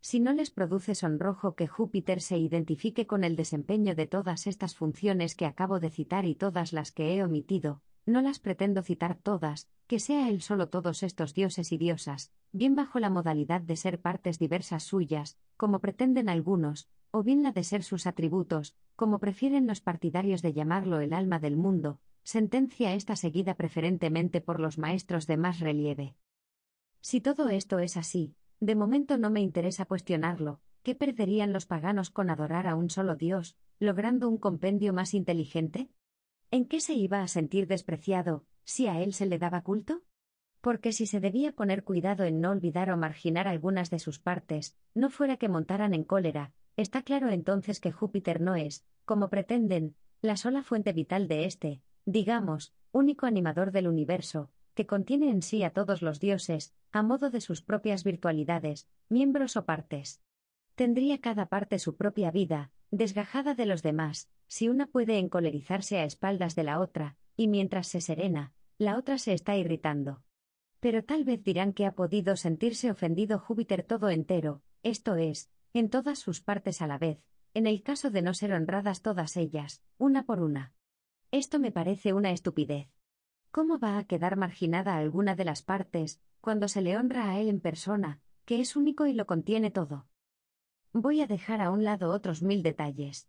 Si no les produce sonrojo que Júpiter se identifique con el desempeño de todas estas funciones que acabo de citar y todas las que he omitido, no las pretendo citar todas, que sea él solo todos estos dioses y diosas, bien bajo la modalidad de ser partes diversas suyas, como pretenden algunos, o bien la de ser sus atributos, como prefieren los partidarios de llamarlo el alma del mundo, sentencia esta seguida preferentemente por los maestros de más relieve. Si todo esto es así, de momento no me interesa cuestionarlo, ¿qué perderían los paganos con adorar a un solo Dios, logrando un compendio más inteligente? ¿En qué se iba a sentir despreciado, si a él se le daba culto? Porque si se debía poner cuidado en no olvidar o marginar algunas de sus partes, no fuera que montaran en cólera, está claro entonces que Júpiter no es, como pretenden, la sola fuente vital de este, digamos, único animador del universo, que contiene en sí a todos los dioses, a modo de sus propias virtualidades, miembros o partes. Tendría cada parte su propia vida, desgajada de los demás, si una puede encolerizarse a espaldas de la otra, y mientras se serena, la otra se está irritando. Pero tal vez dirán que ha podido sentirse ofendido Júpiter todo entero, esto es, en todas sus partes a la vez, en el caso de no ser honradas todas ellas, una por una. Esto me parece una estupidez. ¿Cómo va a quedar marginada alguna de las partes, cuando se le honra a él en persona, que es único y lo contiene todo? Voy a dejar a un lado otros mil detalles.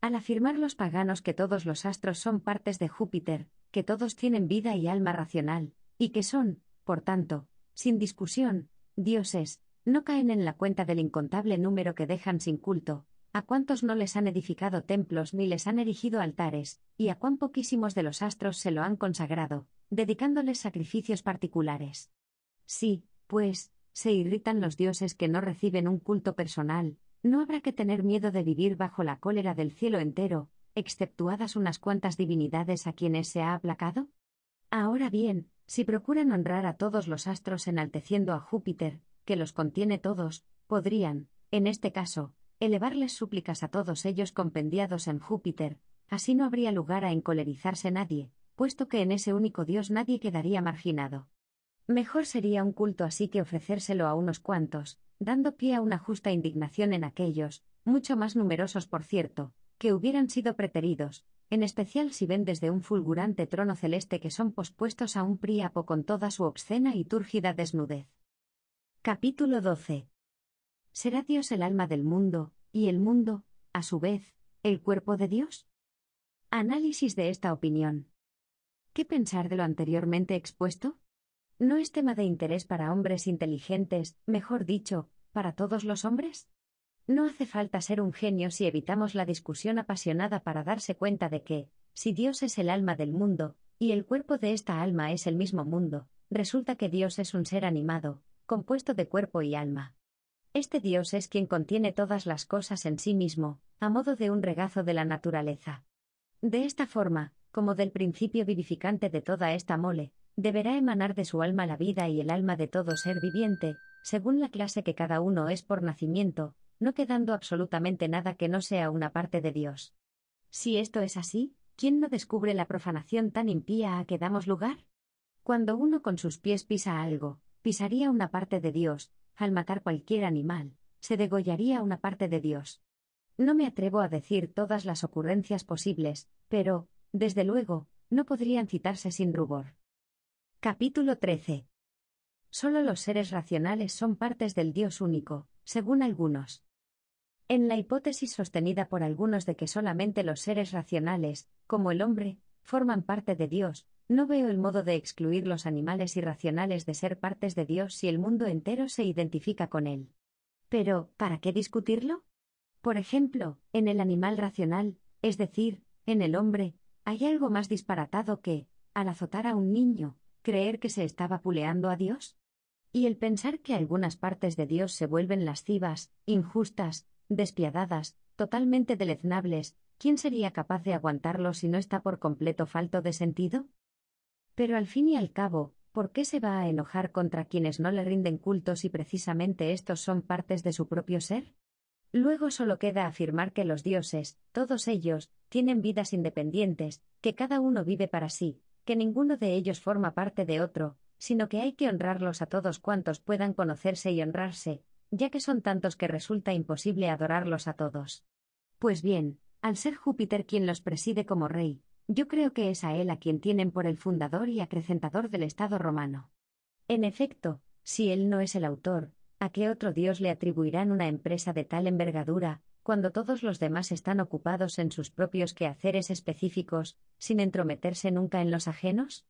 Al afirmar los paganos que todos los astros son partes de Júpiter, que todos tienen vida y alma racional, y que son, por tanto, sin discusión, dioses, no caen en la cuenta del incontable número que dejan sin culto, a cuántos no les han edificado templos ni les han erigido altares, y a cuán poquísimos de los astros se lo han consagrado, dedicándoles sacrificios particulares. Sí, pues, se irritan los dioses que no reciben un culto personal, no habrá que tener miedo de vivir bajo la cólera del cielo entero, exceptuadas unas cuantas divinidades a quienes se ha aplacado? Ahora bien, si procuran honrar a todos los astros enalteciendo a Júpiter, que los contiene todos, podrían, en este caso, elevarles súplicas a todos ellos compendiados en Júpiter, así no habría lugar a encolerizarse nadie, puesto que en ese único Dios nadie quedaría marginado. Mejor sería un culto así que ofrecérselo a unos cuantos, dando pie a una justa indignación en aquellos, mucho más numerosos por cierto, que hubieran sido preteridos, en especial si ven desde un fulgurante trono celeste que son pospuestos a un Príapo con toda su obscena y túrgida desnudez. Capítulo 12. ¿Será Dios el alma del mundo, y el mundo, a su vez, el cuerpo de Dios? Análisis de esta opinión. ¿Qué pensar de lo anteriormente expuesto? ¿No es tema de interés para hombres inteligentes, mejor dicho, para todos los hombres? No hace falta ser un genio si evitamos la discusión apasionada para darse cuenta de que, si Dios es el alma del mundo, y el cuerpo de esta alma es el mismo mundo, resulta que Dios es un ser animado, compuesto de cuerpo y alma. Este Dios es quien contiene todas las cosas en sí mismo, a modo de un regazo de la naturaleza. De esta forma, como del principio vivificante de toda esta mole, deberá emanar de su alma la vida y el alma de todo ser viviente, según la clase que cada uno es por nacimiento, no quedando absolutamente nada que no sea una parte de Dios. Si esto es así, ¿quién no descubre la profanación tan impía a que damos lugar? Cuando uno con sus pies pisa algo, pisaría una parte de Dios, al matar cualquier animal, se degollaría una parte de Dios. No me atrevo a decir todas las ocurrencias posibles, pero, desde luego, no podrían citarse sin rubor. Capítulo 13. Solo los seres racionales son partes del Dios único, según algunos. En la hipótesis sostenida por algunos de que solamente los seres racionales, como el hombre, forman parte de Dios, no veo el modo de excluir los animales irracionales de ser partes de Dios si el mundo entero se identifica con él. Pero, ¿para qué discutirlo? Por ejemplo, en el animal racional, es decir, en el hombre, hay algo más disparatado que, al azotar a un niño, creer que se estaba puleando a Dios? Y el pensar que algunas partes de Dios se vuelven lascivas, injustas, despiadadas, totalmente deleznables, ¿quién sería capaz de aguantarlo si no está por completo falto de sentido? Pero al fin y al cabo, ¿por qué se va a enojar contra quienes no le rinden culto si precisamente estos son partes de su propio ser? Luego solo queda afirmar que los dioses, todos ellos, tienen vidas independientes, que cada uno vive para sí, que ninguno de ellos forma parte de otro, sino que hay que honrarlos a todos cuantos puedan conocerse y honrarse, ya que son tantos que resulta imposible adorarlos a todos. Pues bien, al ser Júpiter quien los preside como rey, yo creo que es a él a quien tienen por el fundador y acrecentador del Estado romano. En efecto, si él no es el autor, ¿a qué otro dios le atribuirán una empresa de tal envergadura, cuando todos los demás están ocupados en sus propios quehaceres específicos, sin entrometerse nunca en los ajenos?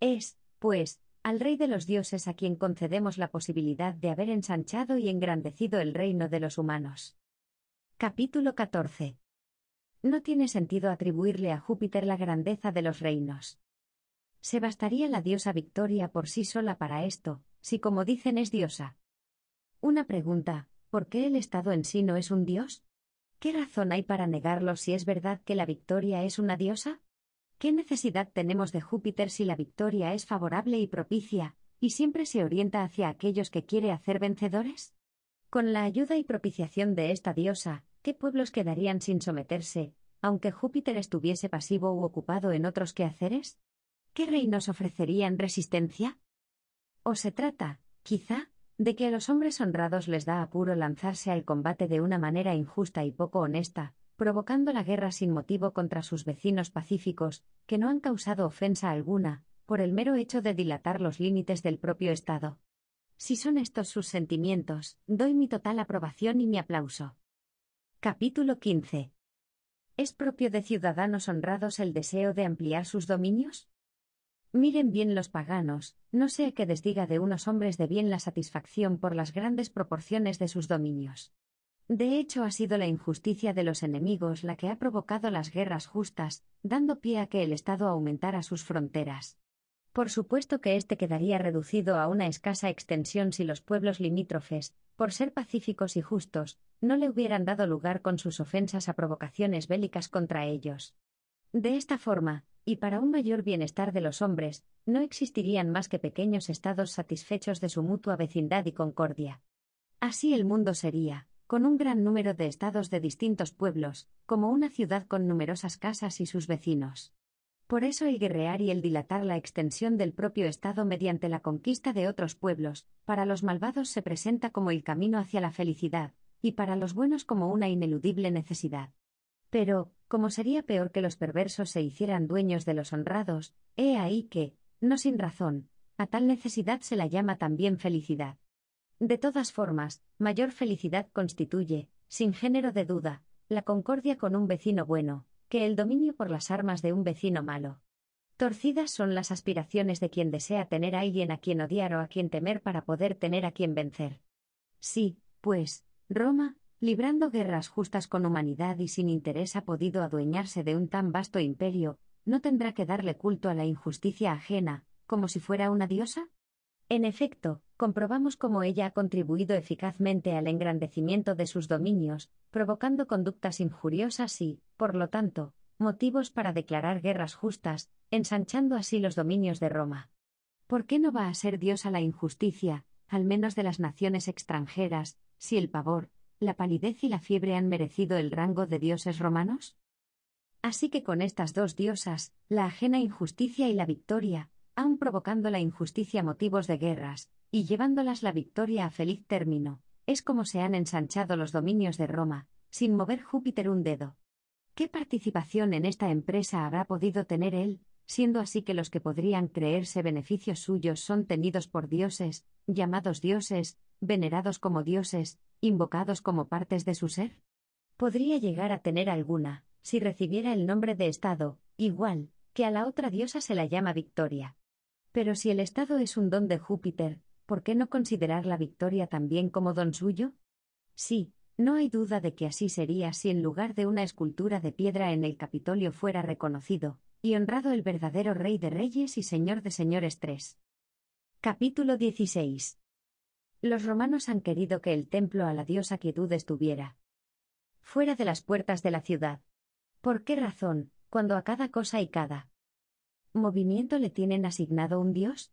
Es, pues, al Rey de los dioses a quien concedemos la posibilidad de haber ensanchado y engrandecido el reino de los humanos. Capítulo 14. No tiene sentido atribuirle a Júpiter la grandeza de los reinos. Se bastaría la diosa Victoria por sí sola para esto, si como dicen es diosa. Una pregunta, ¿por qué el Estado en sí no es un dios? ¿Qué razón hay para negarlo si es verdad que la victoria es una diosa? ¿Qué necesidad tenemos de Júpiter si la victoria es favorable y propicia, y siempre se orienta hacia aquellos que quiere hacer vencedores? Con la ayuda y propiciación de esta diosa, ¿qué pueblos quedarían sin someterse, aunque Júpiter estuviese pasivo u ocupado en otros quehaceres? ¿Qué reinos ofrecerían resistencia? ¿O se trata, quizá, de que a los hombres honrados les da apuro lanzarse al combate de una manera injusta y poco honesta, provocando la guerra sin motivo contra sus vecinos pacíficos, que no han causado ofensa alguna, por el mero hecho de dilatar los límites del propio Estado. Si son estos sus sentimientos, doy mi total aprobación y mi aplauso. Capítulo 15. ¿Es propio de ciudadanos honrados el deseo de ampliar sus dominios? Miren bien los paganos, no sea que desdiga de unos hombres de bien la satisfacción por las grandes proporciones de sus dominios. De hecho, ha sido la injusticia de los enemigos la que ha provocado las guerras justas, dando pie a que el Estado aumentara sus fronteras. Por supuesto que este quedaría reducido a una escasa extensión si los pueblos limítrofes, por ser pacíficos y justos, no le hubieran dado lugar con sus ofensas a provocaciones bélicas contra ellos. De esta forma, y para un mayor bienestar de los hombres, no existirían más que pequeños estados satisfechos de su mutua vecindad y concordia. Así el mundo sería, con un gran número de estados de distintos pueblos, como una ciudad con numerosas casas y sus vecinos. Por eso el guerrear y el dilatar la extensión del propio Estado mediante la conquista de otros pueblos, para los malvados se presenta como el camino hacia la felicidad, y para los buenos como una ineludible necesidad. Pero, como sería peor que los perversos se hicieran dueños de los honrados, he ahí que, no sin razón, a tal necesidad se la llama también felicidad. De todas formas, mayor felicidad constituye, sin género de duda, la concordia con un vecino bueno, que el dominio por las armas de un vecino malo. Torcidas son las aspiraciones de quien desea tener a alguien a quien odiar o a quien temer para poder tener a quien vencer. Sí, pues, Roma, librando guerras justas con humanidad y sin interés ha podido adueñarse de un tan vasto imperio, ¿no tendrá que darle culto a la injusticia ajena, como si fuera una diosa? En efecto, comprobamos cómo ella ha contribuido eficazmente al engrandecimiento de sus dominios, provocando conductas injuriosas y, por lo tanto, motivos para declarar guerras justas, ensanchando así los dominios de Roma. ¿Por qué no va a ser diosa la injusticia, al menos de las naciones extranjeras, si el pavor, ¿la palidez y la fiebre han merecido el rango de dioses romanos? Así que con estas dos diosas, la ajena injusticia y la victoria, aun provocando la injusticia motivos de guerras, y llevándolas la victoria a feliz término, es como se han ensanchado los dominios de Roma, sin mover Júpiter un dedo. ¿Qué participación en esta empresa habrá podido tener él, siendo así que los que podrían creerse beneficios suyos son tenidos por dioses, llamados dioses, venerados como dioses, invocados como partes de su ser? Podría llegar a tener alguna, si recibiera el nombre de Estado, igual que a la otra diosa se la llama Victoria. Pero si el Estado es un don de Júpiter, ¿por qué no considerar la Victoria también como don suyo? Sí, no hay duda de que así sería si en lugar de una escultura de piedra en el Capitolio fuera reconocido y honrado el verdadero Rey de Reyes y Señor de Señores 3. Capítulo 16 los romanos han querido que el templo a la diosa quietud estuviera fuera de las puertas de la ciudad. ¿Por qué razón, cuando a cada cosa y cada movimiento le tienen asignado un dios?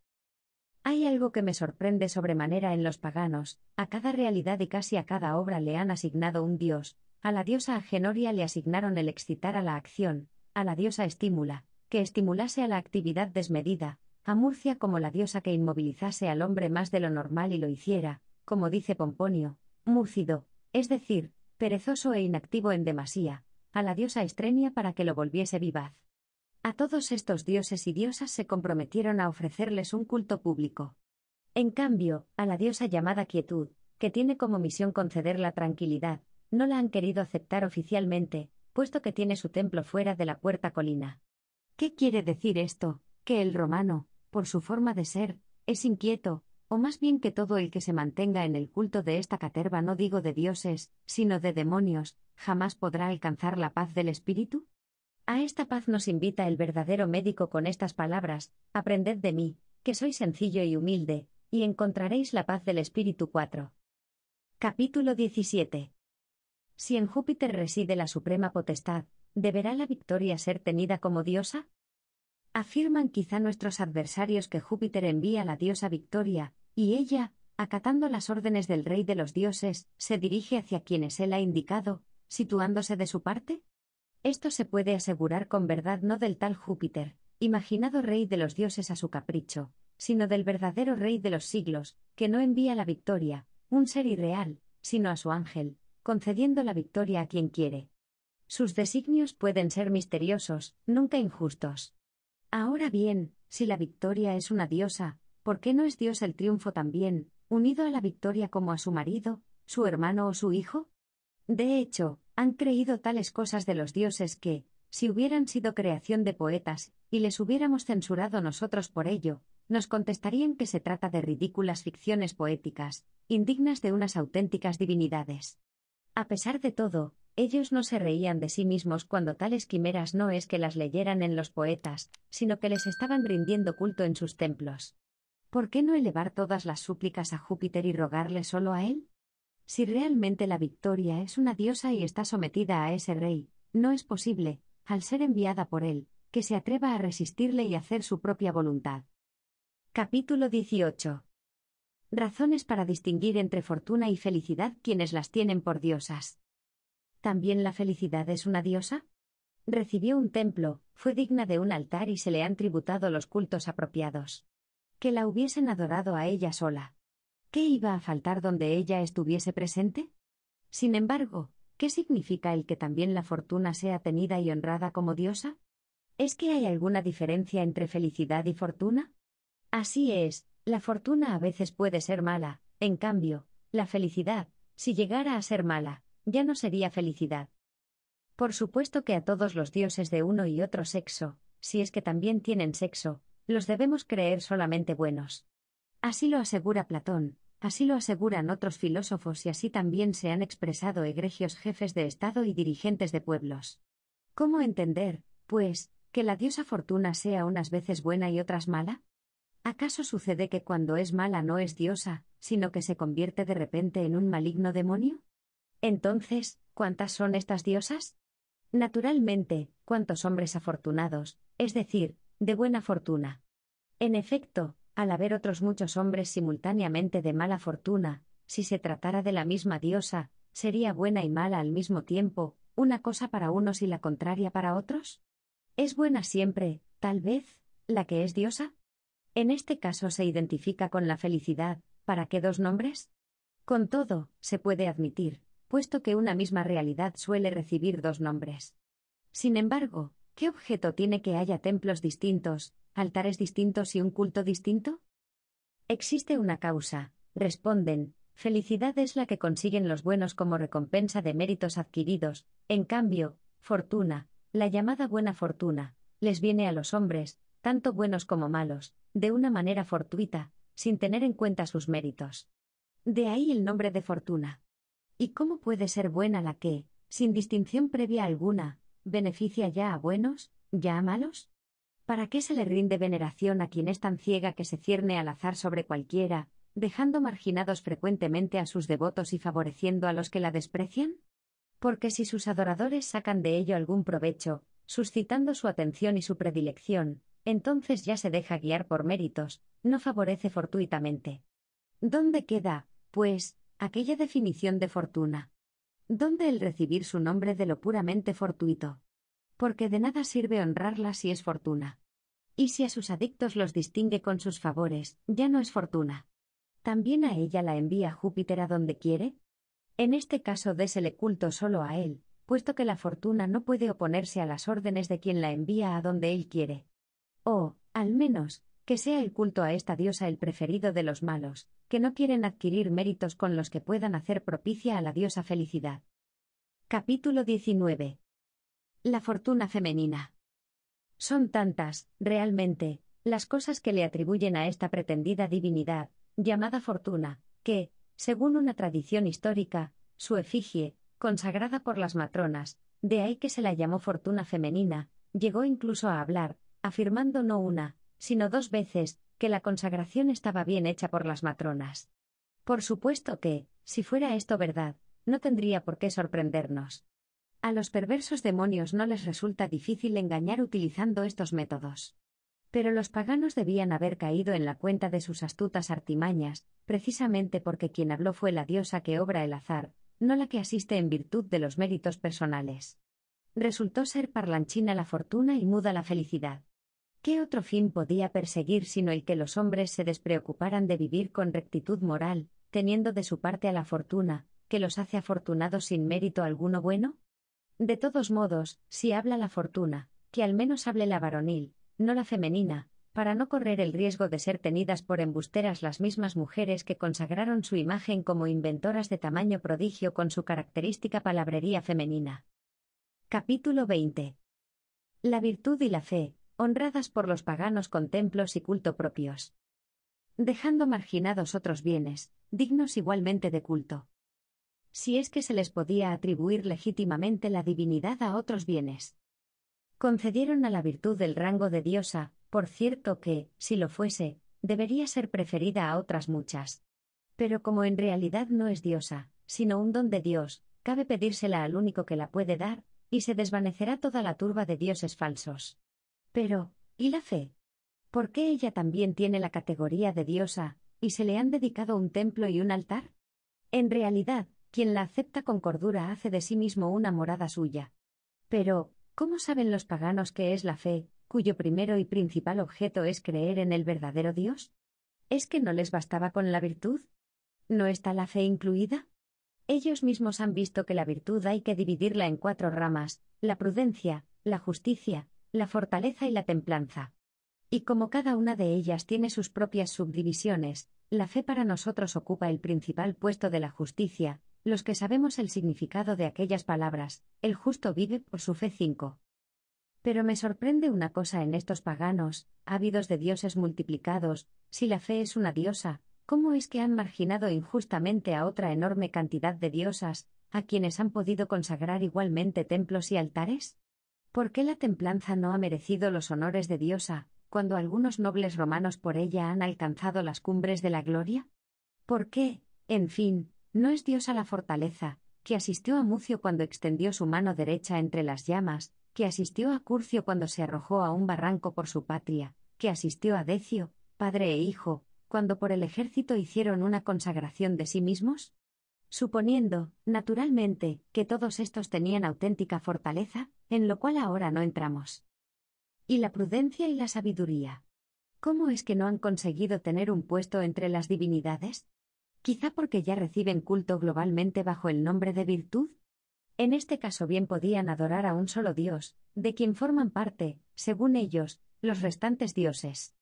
Hay algo que me sorprende sobremanera en los paganos, a cada realidad y casi a cada obra le han asignado un dios, a la diosa Agenoria le asignaron el excitar a la acción, a la diosa estímula, que estimulase a la actividad desmedida, a Murcia como la diosa que inmovilizase al hombre más de lo normal y lo hiciera, como dice Pomponio, múcido, es decir, perezoso e inactivo en demasía, a la diosa Estrenia para que lo volviese vivaz. A todos estos dioses y diosas se comprometieron a ofrecerles un culto público. En cambio, a la diosa llamada Quietud, que tiene como misión conceder la tranquilidad, no la han querido aceptar oficialmente, puesto que tiene su templo fuera de la puerta colina. ¿Qué quiere decir esto? Que el romano, por su forma de ser, es inquieto, o más bien que todo el que se mantenga en el culto de esta caterva no digo de dioses, sino de demonios, jamás podrá alcanzar la paz del espíritu? A esta paz nos invita el verdadero médico con estas palabras, aprended de mí, que soy sencillo y humilde, y encontraréis la paz del espíritu 4. Capítulo 17. Si en Júpiter reside la suprema potestad, ¿deberá la victoria ser tenida como diosa? Afirman quizá nuestros adversarios que Júpiter envía a la diosa Victoria, y ella, acatando las órdenes del rey de los dioses, se dirige hacia quienes él ha indicado, situándose de su parte? Esto se puede asegurar con verdad no del tal Júpiter, imaginado rey de los dioses a su capricho, sino del verdadero rey de los siglos, que no envía la victoria, un ser irreal, sino a su ángel, concediendo la victoria a quien quiere. Sus designios pueden ser misteriosos, nunca injustos. Ahora bien, si la victoria es una diosa, ¿por qué no es Dios el triunfo también, unido a la victoria como a su marido, su hermano o su hijo? De hecho, han creído tales cosas de los dioses que, si hubieran sido creación de poetas, y les hubiéramos censurado nosotros por ello, nos contestarían que se trata de ridículas ficciones poéticas, indignas de unas auténticas divinidades. A pesar de todo, ellos no se reían de sí mismos cuando tales quimeras no es que las leyeran en los poetas, sino que les estaban rindiendo culto en sus templos. ¿Por qué no elevar todas las súplicas a Júpiter y rogarle solo a él? Si realmente la victoria es una diosa y está sometida a ese rey, no es posible, al ser enviada por él, que se atreva a resistirle y hacer su propia voluntad. Capítulo 18. Razones para distinguir entre fortuna y felicidad quienes las tienen por diosas. ¿También la felicidad es una diosa? Recibió un templo, fue digna de un altar y se le han tributado los cultos apropiados. Que la hubiesen adorado a ella sola. ¿Qué iba a faltar donde ella estuviese presente? Sin embargo, ¿qué significa el que también la fortuna sea tenida y honrada como diosa? ¿Es que hay alguna diferencia entre felicidad y fortuna? Así es, la fortuna a veces puede ser mala, en cambio, la felicidad, si llegara a ser mala, ya no sería felicidad. Por supuesto que a todos los dioses de uno y otro sexo, si es que también tienen sexo, los debemos creer solamente buenos. Así lo asegura Platón, así lo aseguran otros filósofos y así también se han expresado egregios jefes de Estado y dirigentes de pueblos. ¿Cómo entender, pues, que la diosa Fortuna sea unas veces buena y otras mala? ¿Acaso sucede que cuando es mala no es diosa, sino que se convierte de repente en un maligno demonio? Entonces, ¿cuántas son estas diosas? Naturalmente, cuántos hombres afortunados, es decir, de buena fortuna. En efecto, al haber otros muchos hombres simultáneamente de mala fortuna, si se tratara de la misma diosa, sería buena y mala al mismo tiempo, una cosa para unos y la contraria para otros? ¿Es buena siempre, tal vez, la que es diosa? En este caso se identifica con la felicidad, ¿para qué dos nombres? Con todo, se puede admitir, puesto que una misma realidad suele recibir dos nombres. Sin embargo, ¿qué objeto tiene que haya templos distintos, altares distintos y un culto distinto? Existe una causa, responden, felicidad es la que consiguen los buenos como recompensa de méritos adquiridos, en cambio, fortuna, la llamada buena fortuna, les viene a los hombres, tanto buenos como malos, de una manera fortuita, sin tener en cuenta sus méritos. De ahí el nombre de fortuna. ¿Y cómo puede ser buena la que, sin distinción previa alguna, beneficia ya a buenos, ya a malos? ¿Para qué se le rinde veneración a quien es tan ciega que se cierne al azar sobre cualquiera, dejando marginados frecuentemente a sus devotos y favoreciendo a los que la desprecian? Porque si sus adoradores sacan de ello algún provecho, suscitando su atención y su predilección, entonces ya se deja guiar por méritos, no favorece fortuitamente. ¿Dónde queda, pues, aquella definición de fortuna. ¿Dónde el recibir su nombre de lo puramente fortuito? Porque de nada sirve honrarla si es fortuna. Y si a sus adictos los distingue con sus favores, ya no es fortuna. ¿También a ella la envía Júpiter a donde quiere? En este caso désele culto solo a él, puesto que la fortuna no puede oponerse a las órdenes de quien la envía a donde él quiere. O, al menos, que sea el culto a esta diosa el preferido de los malos, que no quieren adquirir méritos con los que puedan hacer propicia a la diosa felicidad. Capítulo 19. La fortuna femenina. Son tantas, realmente, las cosas que le atribuyen a esta pretendida divinidad, llamada fortuna, que, según una tradición histórica, su efigie, consagrada por las matronas, de ahí que se la llamó fortuna femenina, llegó incluso a hablar, afirmando no una, sino dos veces, que la consagración estaba bien hecha por las matronas. Por supuesto que, si fuera esto verdad, no tendría por qué sorprendernos. A los perversos demonios no les resulta difícil engañar utilizando estos métodos. Pero los paganos debían haber caído en la cuenta de sus astutas artimañas, precisamente porque quien habló fue la diosa que obra el azar, no la que asiste en virtud de los méritos personales. Resultó ser parlanchina la fortuna y muda la felicidad. ¿Qué otro fin podía perseguir sino el que los hombres se despreocuparan de vivir con rectitud moral, teniendo de su parte a la fortuna, que los hace afortunados sin mérito alguno bueno? De todos modos, si habla la fortuna, que al menos hable la varonil, no la femenina, para no correr el riesgo de ser tenidas por embusteras las mismas mujeres que consagraron su imagen como inventoras de tamaño prodigio con su característica palabrería femenina. Capítulo 20. La virtud y la fe, honradas por los paganos con templos y culto propios. Dejando marginados otros bienes, dignos igualmente de culto. Si es que se les podía atribuir legítimamente la divinidad a otros bienes. Concedieron a la virtud el rango de diosa, por cierto que, si lo fuese, debería ser preferida a otras muchas. Pero como en realidad no es diosa, sino un don de Dios, cabe pedírsela al único que la puede dar, y se desvanecerá toda la turba de dioses falsos. Pero, ¿y la fe? ¿Por qué ella también tiene la categoría de diosa, y se le han dedicado un templo y un altar? En realidad, quien la acepta con cordura hace de sí mismo una morada suya. Pero, ¿cómo saben los paganos qué es la fe, cuyo primero y principal objeto es creer en el verdadero Dios? ¿Es que no les bastaba con la virtud? ¿No está la fe incluida? Ellos mismos han visto que la virtud hay que dividirla en cuatro ramas, la prudencia, la justicia, la fortaleza y la templanza. Y como cada una de ellas tiene sus propias subdivisiones, la fe para nosotros ocupa el principal puesto de la justicia, los que sabemos el significado de aquellas palabras, el justo vive por su fe Cinco. Pero me sorprende una cosa en estos paganos, ávidos de dioses multiplicados, si la fe es una diosa, ¿cómo es que han marginado injustamente a otra enorme cantidad de diosas, a quienes han podido consagrar igualmente templos y altares? ¿Por qué la templanza no ha merecido los honores de diosa, cuando algunos nobles romanos por ella han alcanzado las cumbres de la gloria? ¿Por qué, en fin, no es diosa la fortaleza, que asistió a Mucio cuando extendió su mano derecha entre las llamas, que asistió a Curcio cuando se arrojó a un barranco por su patria, que asistió a Decio, padre e hijo, cuando por el ejército hicieron una consagración de sí mismos? suponiendo, naturalmente, que todos estos tenían auténtica fortaleza, en lo cual ahora no entramos. Y la prudencia y la sabiduría. ¿Cómo es que no han conseguido tener un puesto entre las divinidades? Quizá porque ya reciben culto globalmente bajo el nombre de virtud. En este caso bien podían adorar a un solo Dios, de quien forman parte, según ellos, los restantes dioses.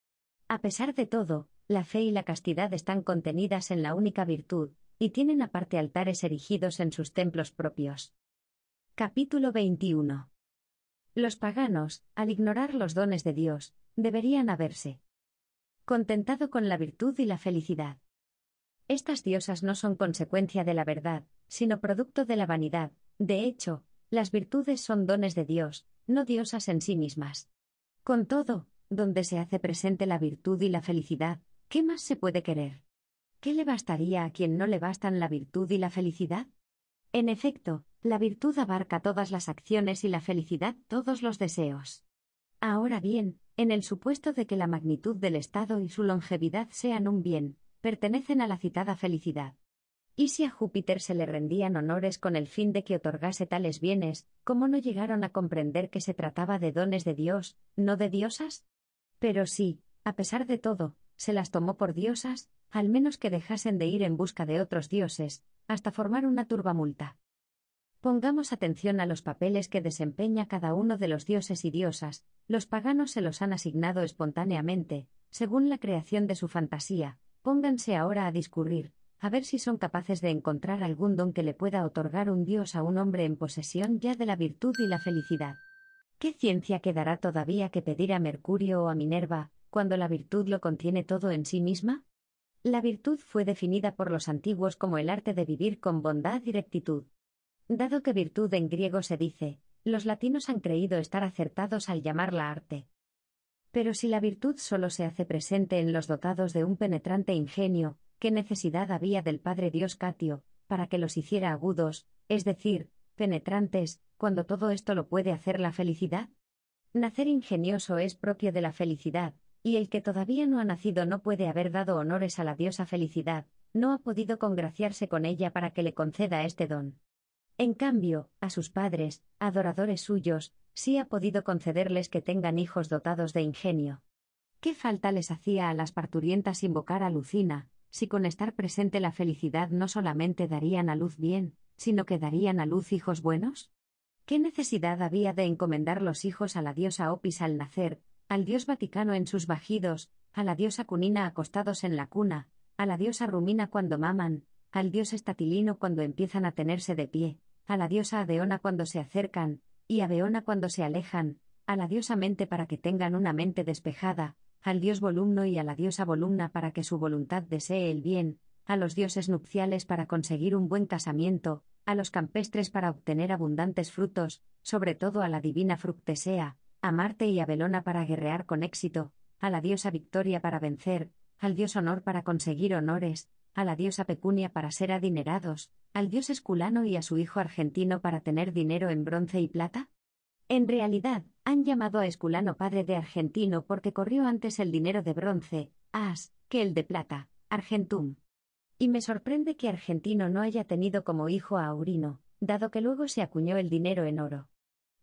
A pesar de todo, la fe y la castidad están contenidas en la única virtud, y tienen aparte altares erigidos en sus templos propios. Capítulo 21. Los paganos, al ignorar los dones de Dios, deberían haberse contentado con la virtud y la felicidad. Estas diosas no son consecuencia de la verdad, sino producto de la vanidad. De hecho, las virtudes son dones de Dios, no diosas en sí mismas. Con todo, donde se hace presente la virtud y la felicidad, ¿qué más se puede querer? ¿Qué le bastaría a quien no le bastan la virtud y la felicidad? En efecto, la virtud abarca todas las acciones y la felicidad todos los deseos. Ahora bien, en el supuesto de que la magnitud del estado y su longevidad sean un bien, pertenecen a la citada felicidad. Y si a Júpiter se le rendían honores con el fin de que otorgase tales bienes, ¿cómo no llegaron a comprender que se trataba de dones de Dios, no de diosas? Pero sí, a pesar de todo, se las tomó por diosas, al menos que dejasen de ir en busca de otros dioses, hasta formar una turbamulta. Pongamos atención a los papeles que desempeña cada uno de los dioses y diosas, los paganos se los han asignado espontáneamente, según la creación de su fantasía, pónganse ahora a discurrir, a ver si son capaces de encontrar algún don que le pueda otorgar un dios a un hombre en posesión ya de la virtud y la felicidad. ¿Qué ciencia quedará todavía que pedir a Mercurio o a Minerva, cuando la virtud lo contiene todo en sí misma? La virtud fue definida por los antiguos como el arte de vivir con bondad y rectitud. Dado que virtud en griego se dice, los latinos han creído estar acertados al llamarla arte. Pero si la virtud solo se hace presente en los dotados de un penetrante ingenio, ¿qué necesidad había del Padre Dios Catio, para que los hiciera agudos, es decir, penetrantes, cuando todo esto lo puede hacer la felicidad? Nacer ingenioso es propio de la felicidad, y el que todavía no ha nacido no puede haber dado honores a la diosa felicidad, no ha podido congraciarse con ella para que le conceda este don. En cambio, a sus padres, adoradores suyos, sí ha podido concederles que tengan hijos dotados de ingenio. ¿Qué falta les hacía a las parturientas invocar a Lucina, si con estar presente la felicidad no solamente darían a luz bien, sino que darían a luz hijos buenos? ¿Qué necesidad había de encomendar los hijos a la diosa Opis al nacer, al dios Vaticano en sus bajidos, a la diosa Cunina acostados en la cuna, a la diosa Rumina cuando maman, al dios Estatilino cuando empiezan a tenerse de pie, a la diosa Adeona cuando se acercan, y a Beona cuando se alejan, a la diosa mente para que tengan una mente despejada, al dios volumno y a la diosa volumna para que su voluntad desee el bien, a los dioses nupciales para conseguir un buen casamiento, a los campestres para obtener abundantes frutos, sobre todo a la divina fructesea, a Marte y a Belona para guerrear con éxito, a la diosa Victoria para vencer, al dios Honor para conseguir honores, a la diosa Pecunia para ser adinerados, al dios Esculano y a su hijo argentino para tener dinero en bronce y plata? En realidad, han llamado a Esculano padre de argentino porque corrió antes el dinero de bronce, as, que el de plata, argentum. Y me sorprende que argentino no haya tenido como hijo a Aurino, dado que luego se acuñó el dinero en oro.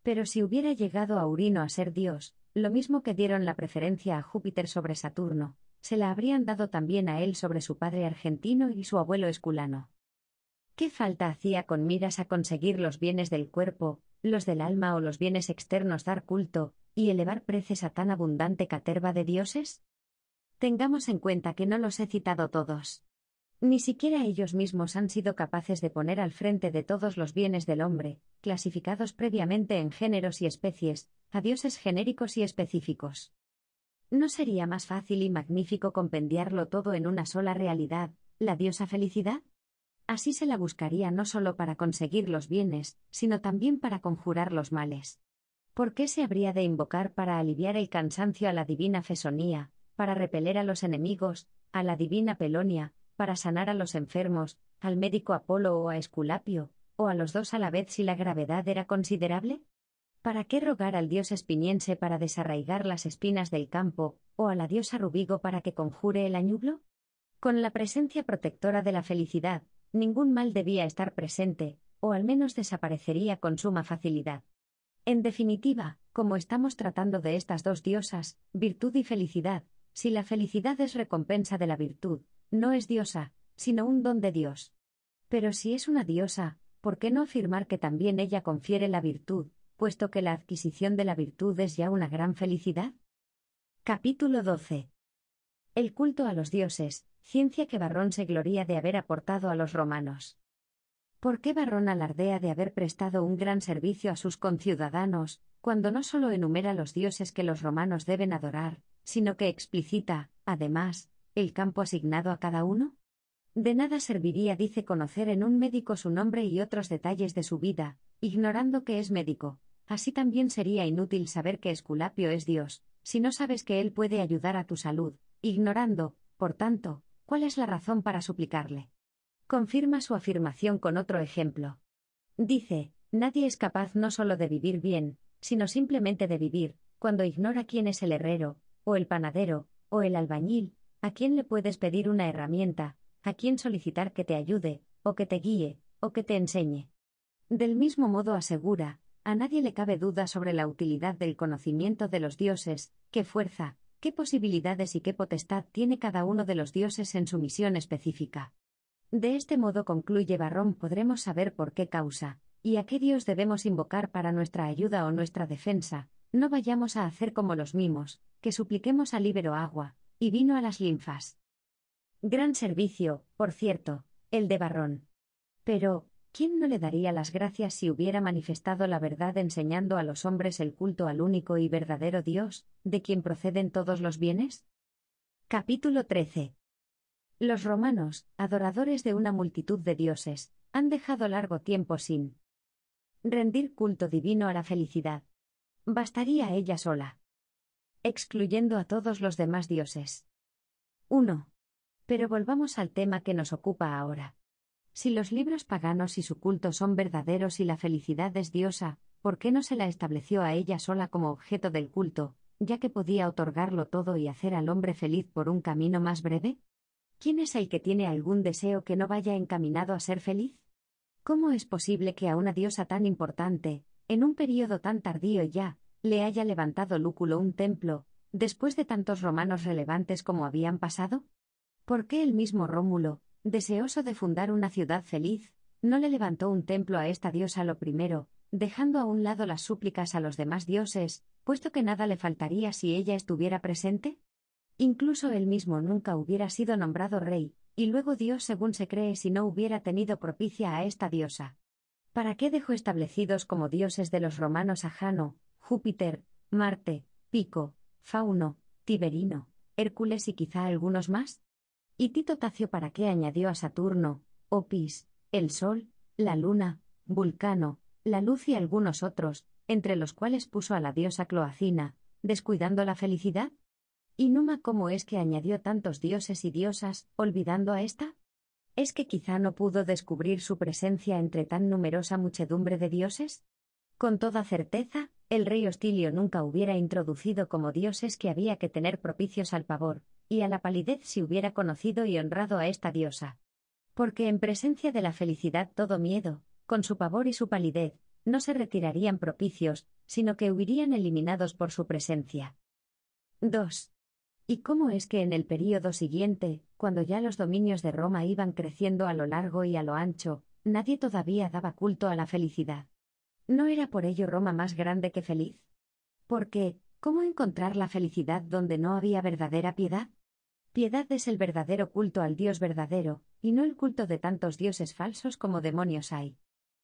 Pero si hubiera llegado a Urino a ser dios, lo mismo que dieron la preferencia a Júpiter sobre Saturno, se la habrían dado también a él sobre su padre argentino y su abuelo esculano. ¿Qué falta hacía con miras a conseguir los bienes del cuerpo, los del alma o los bienes externos dar culto, y elevar preces a tan abundante caterva de dioses? Tengamos en cuenta que no los he citado todos. Ni siquiera ellos mismos han sido capaces de poner al frente de todos los bienes del hombre, clasificados previamente en géneros y especies, a dioses genéricos y específicos. ¿No sería más fácil y magnífico compendiarlo todo en una sola realidad, la diosa felicidad? Así se la buscaría no solo para conseguir los bienes, sino también para conjurar los males. ¿Por qué se habría de invocar para aliviar el cansancio a la divina fesonía, para repeler a los enemigos, a la divina pelonia, para sanar a los enfermos, al médico Apolo o a Esculapio, o a los dos a la vez si la gravedad era considerable? ¿Para qué rogar al dios espiniense para desarraigar las espinas del campo, o a la diosa Rubigo para que conjure el añublo? Con la presencia protectora de la felicidad, ningún mal debía estar presente, o al menos desaparecería con suma facilidad. En definitiva, como estamos tratando de estas dos diosas, virtud y felicidad, si la felicidad es recompensa de la virtud, no es diosa, sino un don de Dios. Pero si es una diosa, ¿por qué no afirmar que también ella confiere la virtud, puesto que la adquisición de la virtud es ya una gran felicidad? Capítulo 12. El culto a los dioses, ciencia que Barrón se gloría de haber aportado a los romanos. ¿Por qué Barrón alardea de haber prestado un gran servicio a sus conciudadanos, cuando no solo enumera los dioses que los romanos deben adorar, sino que explicita, además, el campo asignado a cada uno? De nada serviría, dice, conocer en un médico su nombre y otros detalles de su vida, ignorando que es médico. Así también sería inútil saber que Esculapio es Dios, si no sabes que Él puede ayudar a tu salud, ignorando, por tanto, cuál es la razón para suplicarle. Confirma su afirmación con otro ejemplo. Dice, nadie es capaz no solo de vivir bien, sino simplemente de vivir, cuando ignora quién es el herrero, o el panadero, o el albañil, a quién le puedes pedir una herramienta, a quién solicitar que te ayude, o que te guíe, o que te enseñe. Del mismo modo asegura, a nadie le cabe duda sobre la utilidad del conocimiento de los dioses, qué fuerza, qué posibilidades y qué potestad tiene cada uno de los dioses en su misión específica. De este modo concluye Barrón podremos saber por qué causa, y a qué dios debemos invocar para nuestra ayuda o nuestra defensa, no vayamos a hacer como los mimos, que supliquemos al libero agua, y vino a las linfas. Gran servicio, por cierto, el de Barrón. Pero, ¿quién no le daría las gracias si hubiera manifestado la verdad enseñando a los hombres el culto al único y verdadero Dios, de quien proceden todos los bienes? Capítulo 13. Los romanos, adoradores de una multitud de dioses, han dejado largo tiempo sin rendir culto divino a la felicidad. Bastaría ella sola excluyendo a todos los demás dioses. 1. Pero volvamos al tema que nos ocupa ahora. Si los libros paganos y su culto son verdaderos y la felicidad es diosa, ¿por qué no se la estableció a ella sola como objeto del culto, ya que podía otorgarlo todo y hacer al hombre feliz por un camino más breve? ¿Quién es el que tiene algún deseo que no vaya encaminado a ser feliz? ¿Cómo es posible que a una diosa tan importante, en un período tan tardío ya, le haya levantado Lúculo un templo, después de tantos romanos relevantes como habían pasado? ¿Por qué el mismo Rómulo, deseoso de fundar una ciudad feliz, no le levantó un templo a esta diosa lo primero, dejando a un lado las súplicas a los demás dioses, puesto que nada le faltaría si ella estuviera presente? Incluso él mismo nunca hubiera sido nombrado rey, y luego Dios según se cree si no hubiera tenido propicia a esta diosa. ¿Para qué dejó establecidos como dioses de los romanos a Jano, Júpiter, Marte, Pico, Fauno, Tiberino, Hércules y quizá algunos más. Y Tito Tacio para qué añadió a Saturno, Opis, el Sol, la Luna, Vulcano, la Luz y algunos otros, entre los cuales puso a la diosa Cloacina, descuidando la felicidad. ¿Y Numa cómo es que añadió tantos dioses y diosas, olvidando a esta? ¿Es que quizá no pudo descubrir su presencia entre tan numerosa muchedumbre de dioses? Con toda certeza, el rey Hostilio nunca hubiera introducido como dioses que había que tener propicios al pavor, y a la palidez si hubiera conocido y honrado a esta diosa. Porque en presencia de la felicidad todo miedo, con su pavor y su palidez, no se retirarían propicios, sino que huirían eliminados por su presencia. 2. ¿Y cómo es que en el período siguiente, cuando ya los dominios de Roma iban creciendo a lo largo y a lo ancho, nadie todavía daba culto a la felicidad? ¿No era por ello Roma más grande que feliz? Porque, ¿cómo encontrar la felicidad donde no había verdadera piedad? Piedad es el verdadero culto al Dios verdadero, y no el culto de tantos dioses falsos como demonios hay.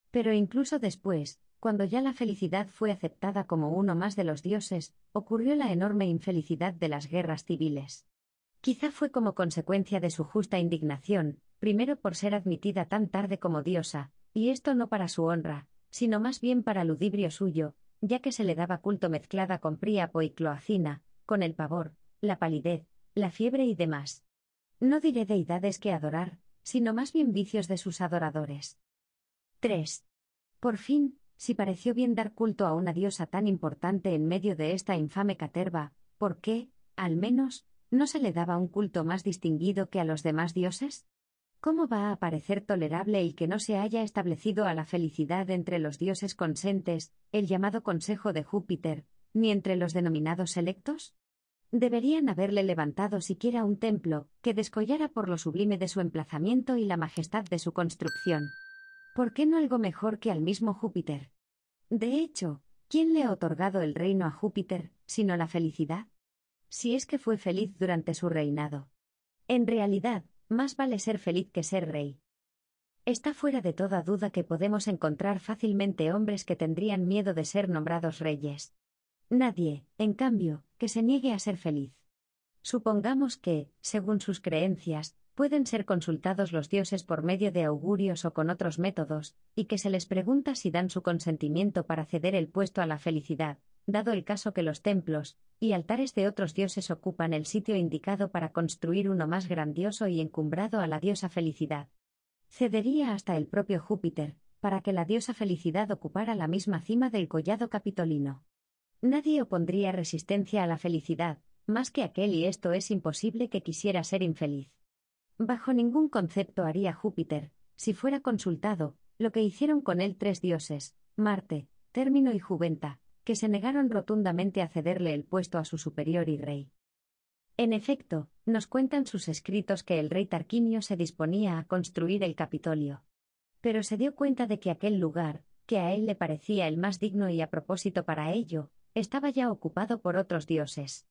Pero incluso después, cuando ya la felicidad fue aceptada como uno más de los dioses, ocurrió la enorme infelicidad de las guerras civiles. Quizá fue como consecuencia de su justa indignación, primero por ser admitida tan tarde como diosa, y esto no para su honra, sino más bien para ludibrio suyo, ya que se le daba culto mezclada con Príapo y Cloacina, con el pavor, la palidez, la fiebre y demás. No diré deidades que adorar, sino más bien vicios de sus adoradores. 3. Por fin, si pareció bien dar culto a una diosa tan importante en medio de esta infame caterva, ¿por qué, al menos, no se le daba un culto más distinguido que a los demás dioses? ¿Cómo va a parecer tolerable el que no se haya establecido a la felicidad entre los dioses consentes, el llamado Consejo de Júpiter, ni entre los denominados electos? Deberían haberle levantado siquiera un templo, que descollara por lo sublime de su emplazamiento y la majestad de su construcción. ¿Por qué no algo mejor que al mismo Júpiter? De hecho, ¿quién le ha otorgado el reino a Júpiter, sino la felicidad? Si es que fue feliz durante su reinado. En realidad, más vale ser feliz que ser rey. Está fuera de toda duda que podemos encontrar fácilmente hombres que tendrían miedo de ser nombrados reyes. Nadie, en cambio, que se niegue a ser feliz. Supongamos que, según sus creencias, pueden ser consultados los dioses por medio de augurios o con otros métodos, y que se les pregunta si dan su consentimiento para ceder el puesto a la felicidad, dado el caso que los templos y altares de otros dioses ocupan el sitio indicado para construir uno más grandioso y encumbrado a la diosa felicidad. Cedería hasta el propio Júpiter, para que la diosa felicidad ocupara la misma cima del collado capitolino. Nadie opondría resistencia a la felicidad, más que aquel y esto es imposible que quisiera ser infeliz. Bajo ningún concepto haría Júpiter, si fuera consultado, lo que hicieron con él tres dioses, Marte, Término y Juventa, que se negaron rotundamente a cederle el puesto a su superior y rey. En efecto, nos cuentan sus escritos que el rey Tarquinio se disponía a construir el Capitolio. Pero se dio cuenta de que aquel lugar, que a él le parecía el más digno y a propósito para ello, estaba ya ocupado por otros dioses.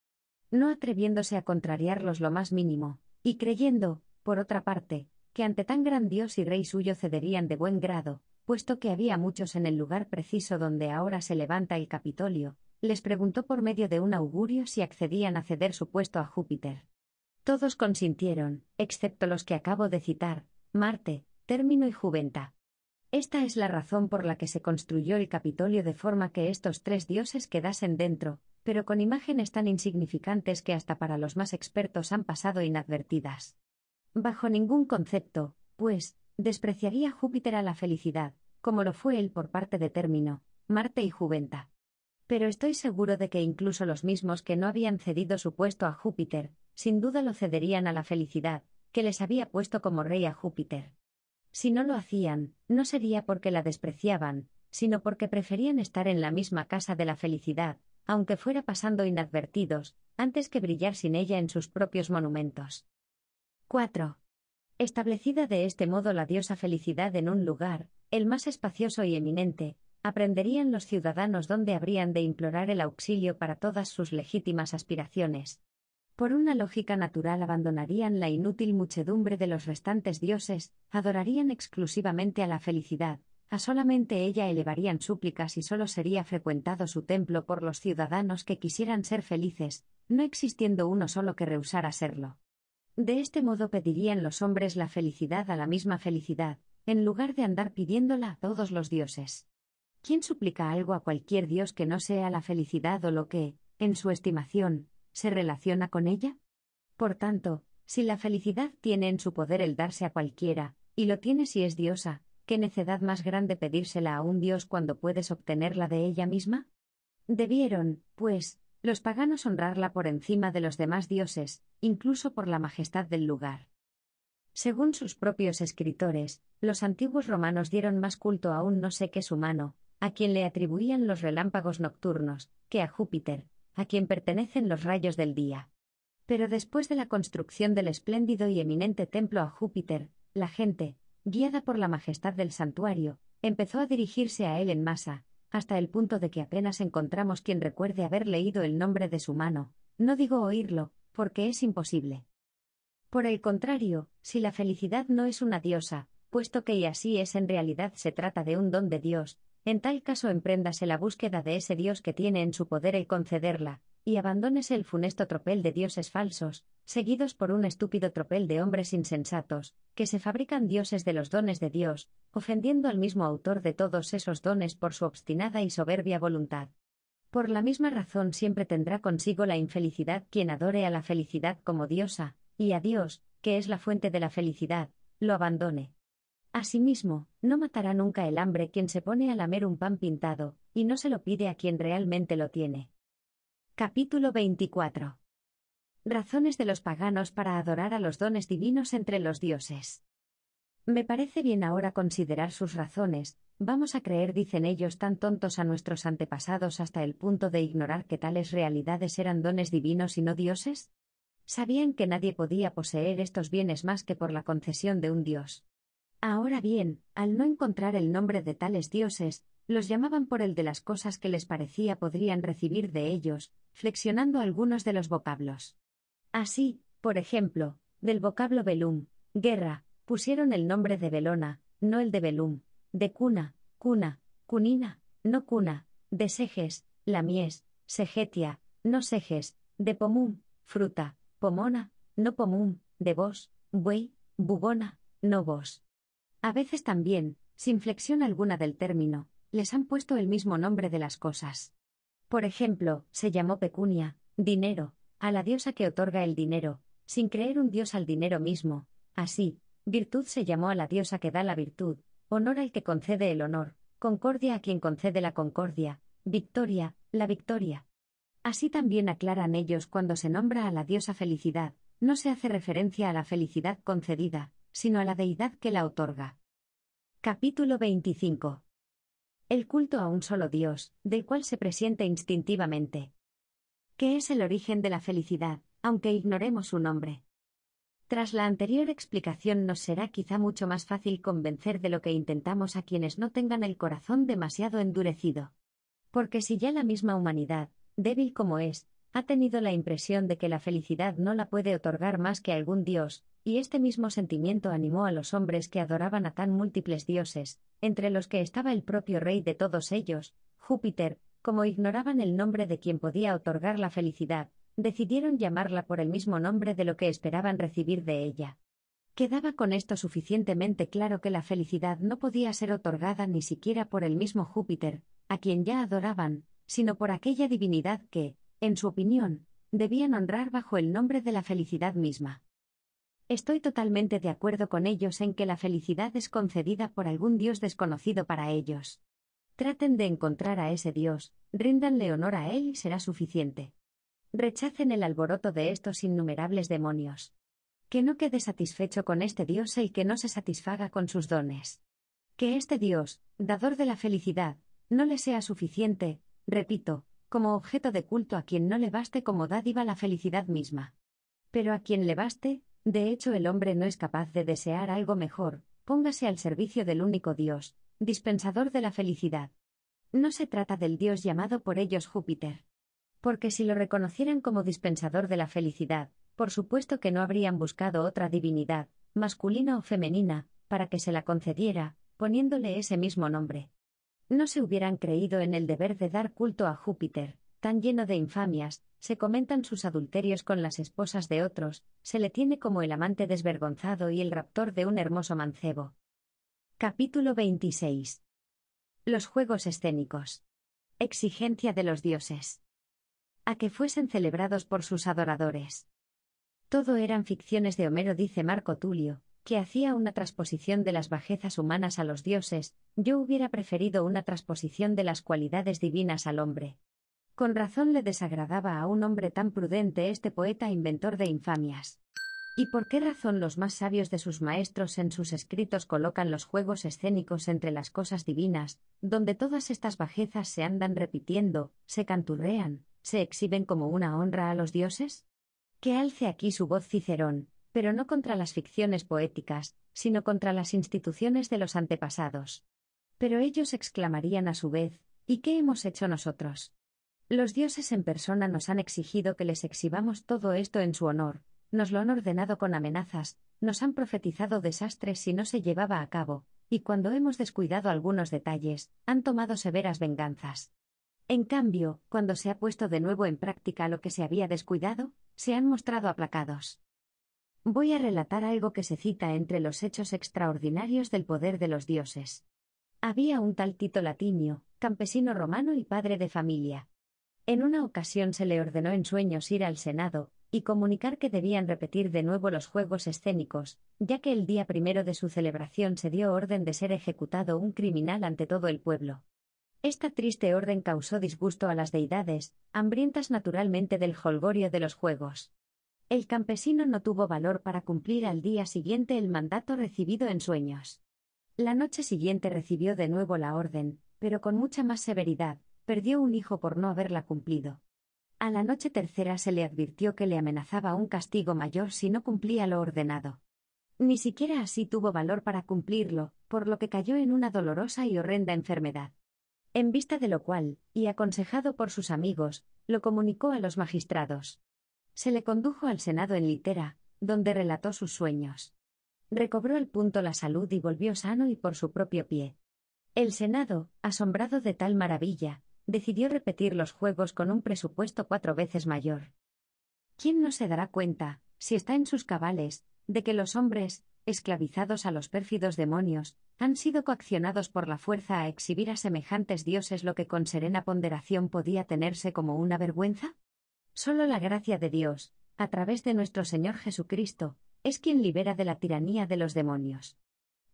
No atreviéndose a contrariarlos lo más mínimo, y creyendo, por otra parte, que ante tan gran dios y rey suyo cederían de buen grado, puesto que había muchos en el lugar preciso donde ahora se levanta el Capitolio, les preguntó por medio de un augurio si accedían a ceder su puesto a Júpiter. Todos consintieron, excepto los que acabo de citar, Marte, Término y Juventa. Esta es la razón por la que se construyó el Capitolio de forma que estos tres dioses quedasen dentro, pero con imágenes tan insignificantes que hasta para los más expertos han pasado inadvertidas. Bajo ningún concepto, pues, Despreciaría Júpiter a la felicidad, como lo fue él por parte de Término, Marte y Juventa. Pero estoy seguro de que incluso los mismos que no habían cedido su puesto a Júpiter, sin duda lo cederían a la felicidad, que les había puesto como rey a Júpiter. Si no lo hacían, no sería porque la despreciaban, sino porque preferían estar en la misma casa de la felicidad, aunque fuera pasando inadvertidos, antes que brillar sin ella en sus propios monumentos. 4. Establecida de este modo la diosa felicidad en un lugar, el más espacioso y eminente, aprenderían los ciudadanos dónde habrían de implorar el auxilio para todas sus legítimas aspiraciones. Por una lógica natural abandonarían la inútil muchedumbre de los restantes dioses, adorarían exclusivamente a la felicidad, a solamente ella elevarían súplicas y solo sería frecuentado su templo por los ciudadanos que quisieran ser felices, no existiendo uno solo que rehusara serlo. De este modo pedirían los hombres la felicidad a la misma felicidad, en lugar de andar pidiéndola a todos los dioses. ¿Quién suplica algo a cualquier dios que no sea la felicidad o lo que, en su estimación, se relaciona con ella? Por tanto, si la felicidad tiene en su poder el darse a cualquiera, y lo tiene si es diosa, ¿qué necedad más grande pedírsela a un dios cuando puedes obtenerla de ella misma? Debieron, pues, los paganos honrarla por encima de los demás dioses, incluso por la majestad del lugar. Según sus propios escritores, los antiguos romanos dieron más culto a un no sé qué mano, a quien le atribuían los relámpagos nocturnos, que a Júpiter, a quien pertenecen los rayos del día. Pero después de la construcción del espléndido y eminente templo a Júpiter, la gente, guiada por la majestad del santuario, empezó a dirigirse a él en masa, hasta el punto de que apenas encontramos quien recuerde haber leído el nombre de su mano, no digo oírlo, porque es imposible. Por el contrario, si la felicidad no es una diosa, puesto que y así es en realidad se trata de un don de Dios, en tal caso empréndase la búsqueda de ese Dios que tiene en su poder el concederla, y abandones el funesto tropel de dioses falsos, seguidos por un estúpido tropel de hombres insensatos, que se fabrican dioses de los dones de Dios, ofendiendo al mismo autor de todos esos dones por su obstinada y soberbia voluntad. Por la misma razón siempre tendrá consigo la infelicidad quien adore a la felicidad como diosa, y a Dios, que es la fuente de la felicidad, lo abandone. Asimismo, no matará nunca el hambre quien se pone a lamer un pan pintado, y no se lo pide a quien realmente lo tiene. Capítulo 24. Razones de los paganos para adorar a los dones divinos entre los dioses. Me parece bien ahora considerar sus razones, vamos a creer, dicen ellos, tan tontos a nuestros antepasados hasta el punto de ignorar que tales realidades eran dones divinos y no dioses. Sabían que nadie podía poseer estos bienes más que por la concesión de un dios. Ahora bien, al no encontrar el nombre de tales dioses, los llamaban por el de las cosas que les parecía podrían recibir de ellos, flexionando algunos de los vocablos. Así, por ejemplo, del vocablo velum, guerra, pusieron el nombre de Belona, no el de velum, de cuna, cuna, cunina, no cuna, de sejes, mies, segetia, no sejes, de pomum, fruta, pomona, no pomum, de vos, buey, bubona, no vos. A veces también, sin flexión alguna del término, les han puesto el mismo nombre de las cosas. Por ejemplo, se llamó pecunia, dinero, a la diosa que otorga el dinero, sin creer un dios al dinero mismo. Así, virtud se llamó a la diosa que da la virtud, honor al que concede el honor, concordia a quien concede la concordia, victoria, la victoria. Así también aclaran ellos cuando se nombra a la diosa felicidad, no se hace referencia a la felicidad concedida, sino a la deidad que la otorga. Capítulo 25 el culto a un solo Dios, del cual se presiente instintivamente. ¿Qué es el origen de la felicidad, aunque ignoremos su nombre. Tras la anterior explicación nos será quizá mucho más fácil convencer de lo que intentamos a quienes no tengan el corazón demasiado endurecido. Porque si ya la misma humanidad, débil como es, ha tenido la impresión de que la felicidad no la puede otorgar más que algún dios, y este mismo sentimiento animó a los hombres que adoraban a tan múltiples dioses, entre los que estaba el propio rey de todos ellos, Júpiter, como ignoraban el nombre de quien podía otorgar la felicidad, decidieron llamarla por el mismo nombre de lo que esperaban recibir de ella. Quedaba con esto suficientemente claro que la felicidad no podía ser otorgada ni siquiera por el mismo Júpiter, a quien ya adoraban, sino por aquella divinidad que, en su opinión, debían honrar bajo el nombre de la felicidad misma. Estoy totalmente de acuerdo con ellos en que la felicidad es concedida por algún Dios desconocido para ellos. Traten de encontrar a ese Dios, ríndanle honor a él y será suficiente. Rechacen el alboroto de estos innumerables demonios. Que no quede satisfecho con este Dios y que no se satisfaga con sus dones. Que este Dios, dador de la felicidad, no le sea suficiente, repito, como objeto de culto a quien no le baste como dádiva la felicidad misma. Pero a quien le baste, de hecho el hombre no es capaz de desear algo mejor, póngase al servicio del único Dios, dispensador de la felicidad. No se trata del Dios llamado por ellos Júpiter. Porque si lo reconocieran como dispensador de la felicidad, por supuesto que no habrían buscado otra divinidad, masculina o femenina, para que se la concediera, poniéndole ese mismo nombre. No se hubieran creído en el deber de dar culto a Júpiter, tan lleno de infamias, se comentan sus adulterios con las esposas de otros, se le tiene como el amante desvergonzado y el raptor de un hermoso mancebo. Capítulo 26. Los juegos escénicos. Exigencia de los dioses. A que fuesen celebrados por sus adoradores. Todo eran ficciones de Homero, dice Marco Tulio, que hacía una transposición de las bajezas humanas a los dioses, yo hubiera preferido una transposición de las cualidades divinas al hombre. Con razón le desagradaba a un hombre tan prudente este poeta inventor de infamias. ¿Y por qué razón los más sabios de sus maestros en sus escritos colocan los juegos escénicos entre las cosas divinas, donde todas estas bajezas se andan repitiendo, se canturrean, se exhiben como una honra a los dioses? Que alce aquí su voz Cicerón, pero no contra las ficciones poéticas, sino contra las instituciones de los antepasados. Pero ellos exclamarían a su vez, ¿y qué hemos hecho nosotros? Los dioses en persona nos han exigido que les exhibamos todo esto en su honor, nos lo han ordenado con amenazas, nos han profetizado desastres si no se llevaba a cabo, y cuando hemos descuidado algunos detalles, han tomado severas venganzas. En cambio, cuando se ha puesto de nuevo en práctica lo que se había descuidado, se han mostrado aplacados. Voy a relatar algo que se cita entre los hechos extraordinarios del poder de los dioses. Había un tal Tito Latinio, campesino romano y padre de familia. En una ocasión se le ordenó en sueños ir al Senado, y comunicar que debían repetir de nuevo los juegos escénicos, ya que el día primero de su celebración se dio orden de ser ejecutado un criminal ante todo el pueblo. Esta triste orden causó disgusto a las deidades, hambrientas naturalmente del holgorio de los juegos. El campesino no tuvo valor para cumplir al día siguiente el mandato recibido en sueños. La noche siguiente recibió de nuevo la orden, pero con mucha más severidad, perdió un hijo por no haberla cumplido. A la noche tercera se le advirtió que le amenazaba un castigo mayor si no cumplía lo ordenado. Ni siquiera así tuvo valor para cumplirlo, por lo que cayó en una dolorosa y horrenda enfermedad. En vista de lo cual, y aconsejado por sus amigos, lo comunicó a los magistrados. Se le condujo al Senado en litera, donde relató sus sueños. Recobró al punto la salud y volvió sano y por su propio pie. El Senado, asombrado de tal maravilla, decidió repetir los juegos con un presupuesto cuatro veces mayor. ¿Quién no se dará cuenta, si está en sus cabales, de que los hombres, esclavizados a los pérfidos demonios, han sido coaccionados por la fuerza a exhibir a semejantes dioses lo que con serena ponderación podía tenerse como una vergüenza? Solo la gracia de Dios, a través de nuestro Señor Jesucristo, es quien libera de la tiranía de los demonios.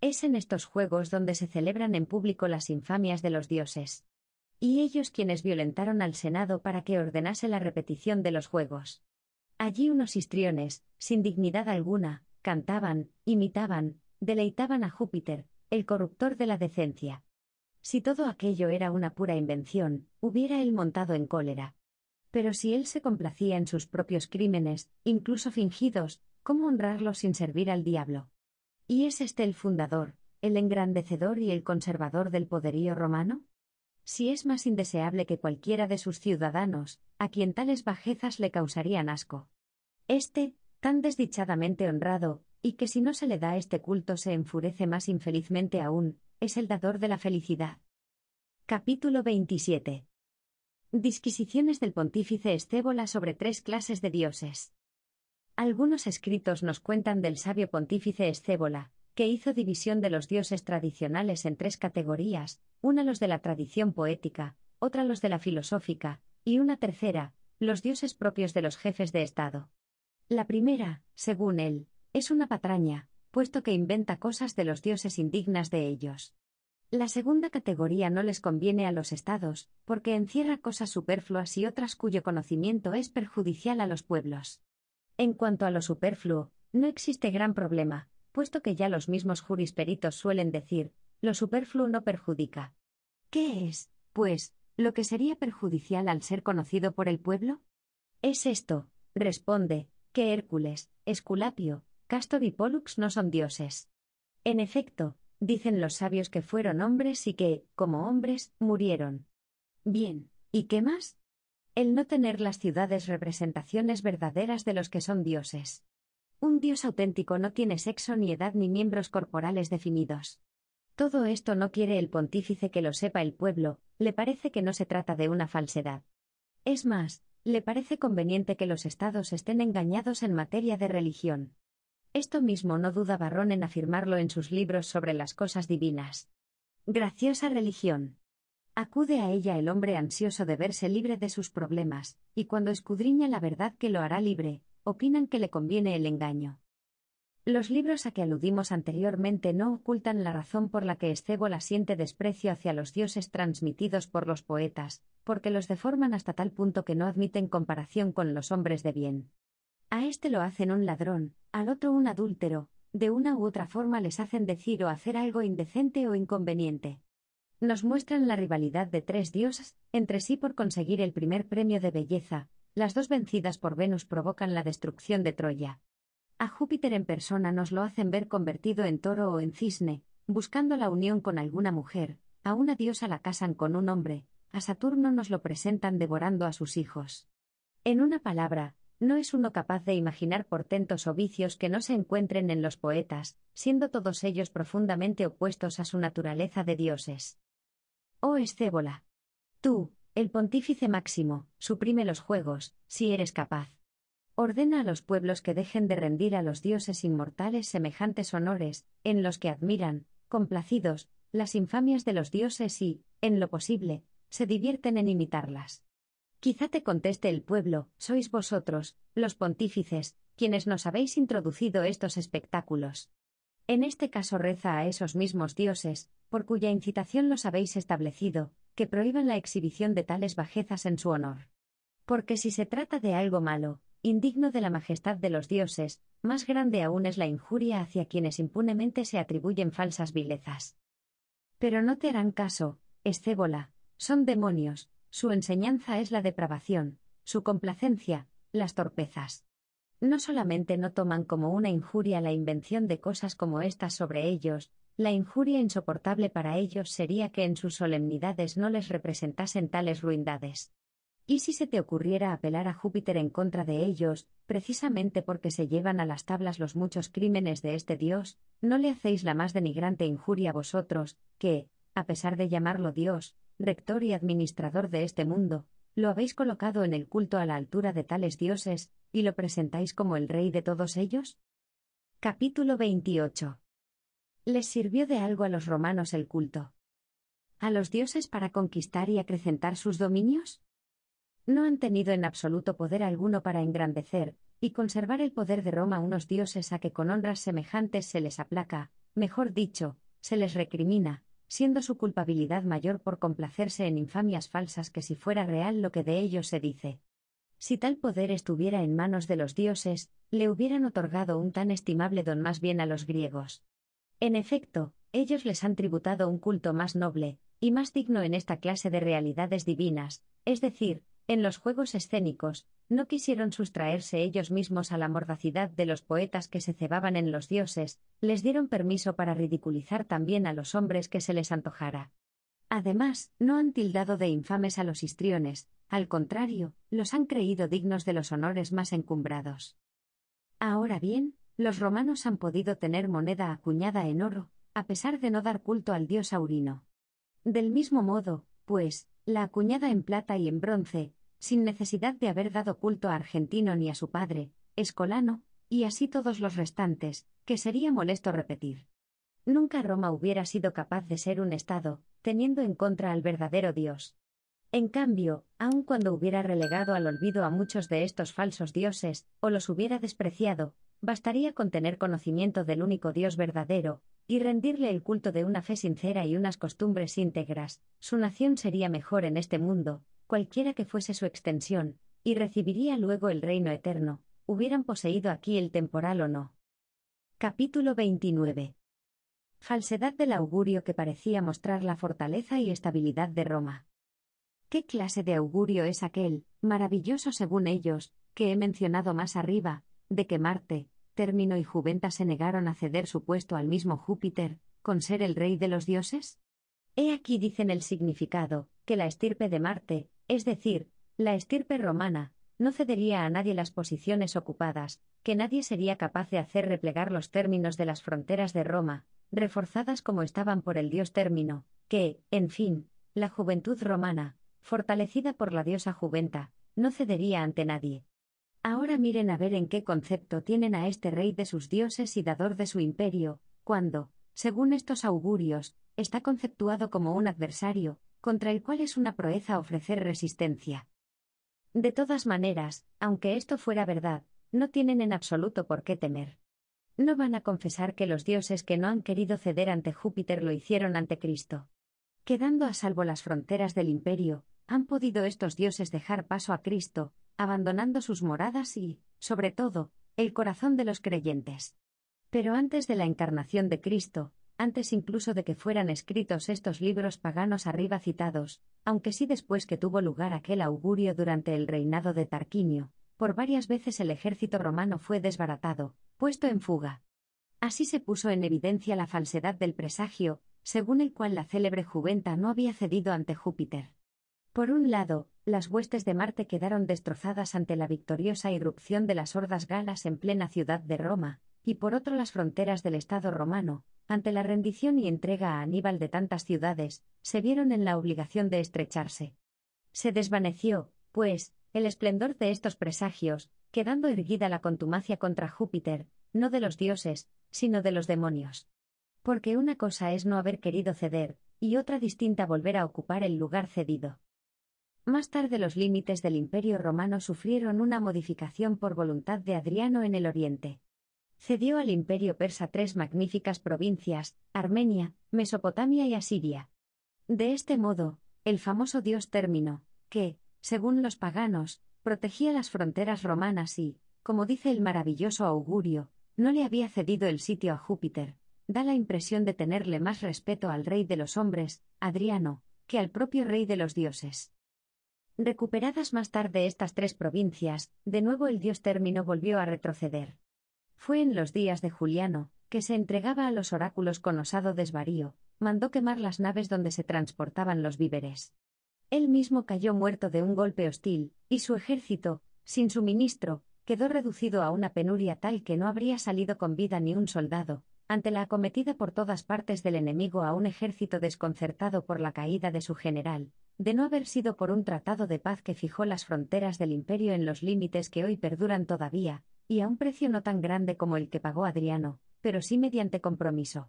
Es en estos juegos donde se celebran en público las infamias de los dioses. Y ellos quienes violentaron al Senado para que ordenase la repetición de los juegos. Allí unos histriones, sin dignidad alguna, cantaban, imitaban, deleitaban a Júpiter, el corruptor de la decencia. Si todo aquello era una pura invención, hubiera él montado en cólera, pero si él se complacía en sus propios crímenes, incluso fingidos, ¿cómo honrarlo sin servir al diablo? ¿Y es este el fundador, el engrandecedor y el conservador del poderío romano? Si es más indeseable que cualquiera de sus ciudadanos, a quien tales bajezas le causarían asco. Este, tan desdichadamente honrado, y que si no se le da este culto se enfurece más infelizmente aún, es el dador de la felicidad. Capítulo 27 Disquisiciones del pontífice Escébola sobre tres clases de dioses. Algunos escritos nos cuentan del sabio pontífice Escébola, que hizo división de los dioses tradicionales en tres categorías, una los de la tradición poética, otra los de la filosófica, y una tercera, los dioses propios de los jefes de Estado. La primera, según él, es una patraña, puesto que inventa cosas de los dioses indignas de ellos. La segunda categoría no les conviene a los estados, porque encierra cosas superfluas y otras cuyo conocimiento es perjudicial a los pueblos. En cuanto a lo superfluo, no existe gran problema, puesto que ya los mismos jurisperitos suelen decir, lo superfluo no perjudica. ¿Qué es, pues, lo que sería perjudicial al ser conocido por el pueblo? Es esto, responde, que Hércules, Esculapio, Castor y Pollux no son dioses. En efecto, Dicen los sabios que fueron hombres y que, como hombres, murieron. Bien, ¿y qué más? El no tener las ciudades representaciones verdaderas de los que son dioses. Un dios auténtico no tiene sexo ni edad ni miembros corporales definidos. Todo esto no quiere el pontífice que lo sepa el pueblo, le parece que no se trata de una falsedad. Es más, le parece conveniente que los estados estén engañados en materia de religión. Esto mismo no duda Barrón en afirmarlo en sus libros sobre las cosas divinas. Graciosa religión. Acude a ella el hombre ansioso de verse libre de sus problemas, y cuando escudriña la verdad que lo hará libre, opinan que le conviene el engaño. Los libros a que aludimos anteriormente no ocultan la razón por la que la siente desprecio hacia los dioses transmitidos por los poetas, porque los deforman hasta tal punto que no admiten comparación con los hombres de bien. A este lo hacen un ladrón, al otro un adúltero, de una u otra forma les hacen decir o hacer algo indecente o inconveniente. Nos muestran la rivalidad de tres diosas, entre sí por conseguir el primer premio de belleza, las dos vencidas por Venus provocan la destrucción de Troya. A Júpiter en persona nos lo hacen ver convertido en toro o en cisne, buscando la unión con alguna mujer, a una diosa la casan con un hombre, a Saturno nos lo presentan devorando a sus hijos. En una palabra, no es uno capaz de imaginar portentos o vicios que no se encuentren en los poetas, siendo todos ellos profundamente opuestos a su naturaleza de dioses. Oh Escébola. Tú, el pontífice máximo, suprime los juegos, si eres capaz. Ordena a los pueblos que dejen de rendir a los dioses inmortales semejantes honores, en los que admiran, complacidos, las infamias de los dioses y, en lo posible, se divierten en imitarlas. Quizá te conteste el pueblo, sois vosotros, los pontífices, quienes nos habéis introducido estos espectáculos. En este caso reza a esos mismos dioses, por cuya incitación los habéis establecido, que prohíban la exhibición de tales bajezas en su honor. Porque si se trata de algo malo, indigno de la majestad de los dioses, más grande aún es la injuria hacia quienes impunemente se atribuyen falsas vilezas. Pero no te harán caso, escébola, son demonios, su enseñanza es la depravación, su complacencia, las torpezas. No solamente no toman como una injuria la invención de cosas como estas sobre ellos, la injuria insoportable para ellos sería que en sus solemnidades no les representasen tales ruindades. ¿Y si se te ocurriera apelar a Júpiter en contra de ellos, precisamente porque se llevan a las tablas los muchos crímenes de este dios, no le hacéis la más denigrante injuria a vosotros, que, a pesar de llamarlo dios, rector y administrador de este mundo, lo habéis colocado en el culto a la altura de tales dioses, y lo presentáis como el rey de todos ellos? Capítulo 28. Les sirvió de algo a los romanos el culto. ¿A los dioses para conquistar y acrecentar sus dominios? No han tenido en absoluto poder alguno para engrandecer, y conservar el poder de Roma unos dioses a que con honras semejantes se les aplaca, mejor dicho, se les recrimina, siendo su culpabilidad mayor por complacerse en infamias falsas que si fuera real lo que de ellos se dice. Si tal poder estuviera en manos de los dioses, le hubieran otorgado un tan estimable don más bien a los griegos. En efecto, ellos les han tributado un culto más noble, y más digno en esta clase de realidades divinas, es decir, en los juegos escénicos, no quisieron sustraerse ellos mismos a la mordacidad de los poetas que se cebaban en los dioses, les dieron permiso para ridiculizar también a los hombres que se les antojara. Además, no han tildado de infames a los histriones, al contrario, los han creído dignos de los honores más encumbrados. Ahora bien, los romanos han podido tener moneda acuñada en oro, a pesar de no dar culto al dios Aurino. Del mismo modo, pues, la acuñada en plata y en bronce, sin necesidad de haber dado culto a Argentino ni a su padre, Escolano, y así todos los restantes, que sería molesto repetir. Nunca Roma hubiera sido capaz de ser un Estado, teniendo en contra al verdadero Dios. En cambio, aun cuando hubiera relegado al olvido a muchos de estos falsos dioses, o los hubiera despreciado, bastaría con tener conocimiento del único Dios verdadero, y rendirle el culto de una fe sincera y unas costumbres íntegras, su nación sería mejor en este mundo, cualquiera que fuese su extensión, y recibiría luego el reino eterno, hubieran poseído aquí el temporal o no. Capítulo 29. Falsedad del augurio que parecía mostrar la fortaleza y estabilidad de Roma. ¿Qué clase de augurio es aquel, maravilloso según ellos, que he mencionado más arriba, de que Marte, Término y Juventa se negaron a ceder su puesto al mismo Júpiter, con ser el rey de los dioses? He aquí dicen el significado, que la estirpe de Marte, es decir, la estirpe romana, no cedería a nadie las posiciones ocupadas, que nadie sería capaz de hacer replegar los términos de las fronteras de Roma, reforzadas como estaban por el dios término, que, en fin, la juventud romana, fortalecida por la diosa juventa, no cedería ante nadie. Ahora miren a ver en qué concepto tienen a este rey de sus dioses y dador de su imperio, cuando, según estos augurios, está conceptuado como un adversario, contra el cual es una proeza ofrecer resistencia. De todas maneras, aunque esto fuera verdad, no tienen en absoluto por qué temer. No van a confesar que los dioses que no han querido ceder ante Júpiter lo hicieron ante Cristo. Quedando a salvo las fronteras del imperio, han podido estos dioses dejar paso a Cristo, abandonando sus moradas y, sobre todo, el corazón de los creyentes. Pero antes de la encarnación de Cristo, antes incluso de que fueran escritos estos libros paganos arriba citados, aunque sí después que tuvo lugar aquel augurio durante el reinado de Tarquinio, por varias veces el ejército romano fue desbaratado, puesto en fuga. Así se puso en evidencia la falsedad del presagio, según el cual la célebre Juventa no había cedido ante Júpiter. Por un lado, las huestes de Marte quedaron destrozadas ante la victoriosa irrupción de las hordas galas en plena ciudad de Roma, y por otro las fronteras del Estado romano, ante la rendición y entrega a Aníbal de tantas ciudades, se vieron en la obligación de estrecharse. Se desvaneció, pues, el esplendor de estos presagios, quedando erguida la contumacia contra Júpiter, no de los dioses, sino de los demonios. Porque una cosa es no haber querido ceder, y otra distinta volver a ocupar el lugar cedido. Más tarde los límites del Imperio romano sufrieron una modificación por voluntad de Adriano en el Oriente cedió al imperio persa tres magníficas provincias, Armenia, Mesopotamia y Asiria. De este modo, el famoso dios término, que, según los paganos, protegía las fronteras romanas y, como dice el maravilloso augurio, no le había cedido el sitio a Júpiter, da la impresión de tenerle más respeto al rey de los hombres, Adriano, que al propio rey de los dioses. Recuperadas más tarde estas tres provincias, de nuevo el dios término volvió a retroceder. Fue en los días de Juliano, que se entregaba a los oráculos con osado desvarío, mandó quemar las naves donde se transportaban los víveres. Él mismo cayó muerto de un golpe hostil, y su ejército, sin suministro, quedó reducido a una penuria tal que no habría salido con vida ni un soldado, ante la acometida por todas partes del enemigo a un ejército desconcertado por la caída de su general, de no haber sido por un tratado de paz que fijó las fronteras del imperio en los límites que hoy perduran todavía, y a un precio no tan grande como el que pagó Adriano, pero sí mediante compromiso.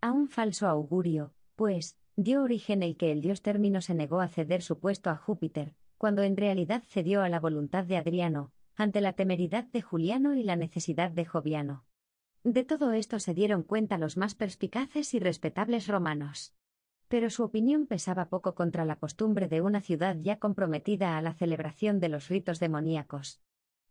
A un falso augurio, pues, dio origen el que el dios Término se negó a ceder su puesto a Júpiter, cuando en realidad cedió a la voluntad de Adriano, ante la temeridad de Juliano y la necesidad de Joviano. De todo esto se dieron cuenta los más perspicaces y respetables romanos. Pero su opinión pesaba poco contra la costumbre de una ciudad ya comprometida a la celebración de los ritos demoníacos.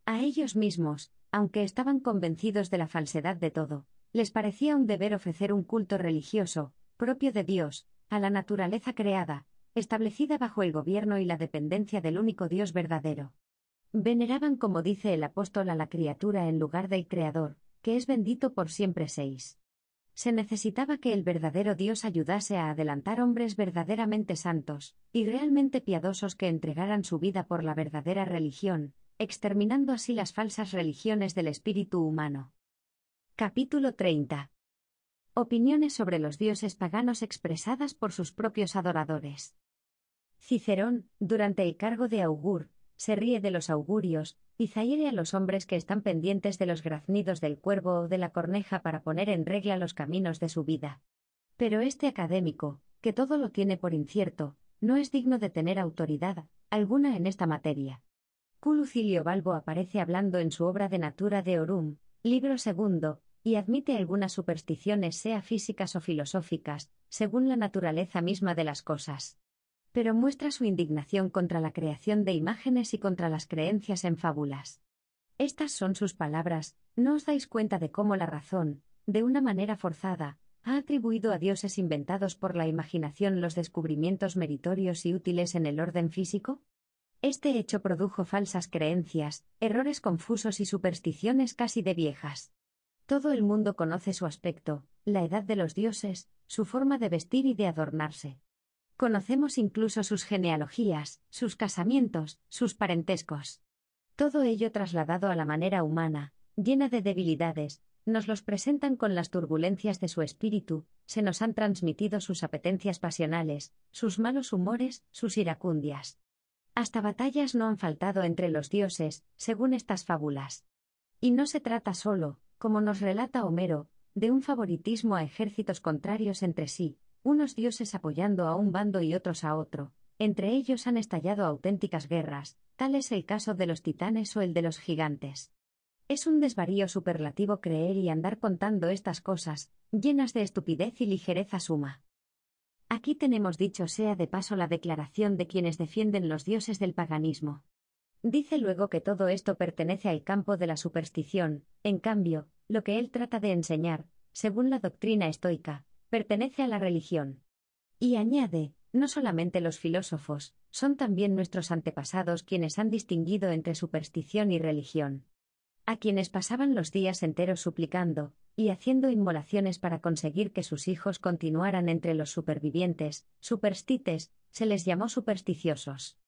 A ellos mismos, aunque estaban convencidos de la falsedad de todo, les parecía un deber ofrecer un culto religioso, propio de Dios, a la naturaleza creada, establecida bajo el gobierno y la dependencia del único Dios verdadero. Veneraban, como dice el apóstol, a la criatura en lugar del Creador, que es bendito por siempre seis. Se necesitaba que el verdadero Dios ayudase a adelantar hombres verdaderamente santos y realmente piadosos que entregaran su vida por la verdadera religión, exterminando así las falsas religiones del espíritu humano. Capítulo 30. Opiniones sobre los dioses paganos expresadas por sus propios adoradores. Cicerón, durante el cargo de augur, se ríe de los augurios, y zaire a los hombres que están pendientes de los graznidos del cuervo o de la corneja para poner en regla los caminos de su vida. Pero este académico, que todo lo tiene por incierto, no es digno de tener autoridad alguna en esta materia. Culucilio Balbo aparece hablando en su obra de Natura de Orum, libro segundo, y admite algunas supersticiones sea físicas o filosóficas, según la naturaleza misma de las cosas. Pero muestra su indignación contra la creación de imágenes y contra las creencias en fábulas. Estas son sus palabras, no os dais cuenta de cómo la razón, de una manera forzada, ha atribuido a dioses inventados por la imaginación los descubrimientos meritorios y útiles en el orden físico? Este hecho produjo falsas creencias, errores confusos y supersticiones casi de viejas. Todo el mundo conoce su aspecto, la edad de los dioses, su forma de vestir y de adornarse. Conocemos incluso sus genealogías, sus casamientos, sus parentescos. Todo ello trasladado a la manera humana, llena de debilidades, nos los presentan con las turbulencias de su espíritu, se nos han transmitido sus apetencias pasionales, sus malos humores, sus iracundias. Hasta batallas no han faltado entre los dioses, según estas fábulas. Y no se trata solo, como nos relata Homero, de un favoritismo a ejércitos contrarios entre sí, unos dioses apoyando a un bando y otros a otro. Entre ellos han estallado auténticas guerras, tal es el caso de los titanes o el de los gigantes. Es un desvarío superlativo creer y andar contando estas cosas, llenas de estupidez y ligereza suma. Aquí tenemos dicho sea de paso la declaración de quienes defienden los dioses del paganismo. Dice luego que todo esto pertenece al campo de la superstición, en cambio, lo que él trata de enseñar, según la doctrina estoica, pertenece a la religión. Y añade, no solamente los filósofos, son también nuestros antepasados quienes han distinguido entre superstición y religión. A quienes pasaban los días enteros suplicando, y haciendo inmolaciones para conseguir que sus hijos continuaran entre los supervivientes, superstites, se les llamó supersticiosos.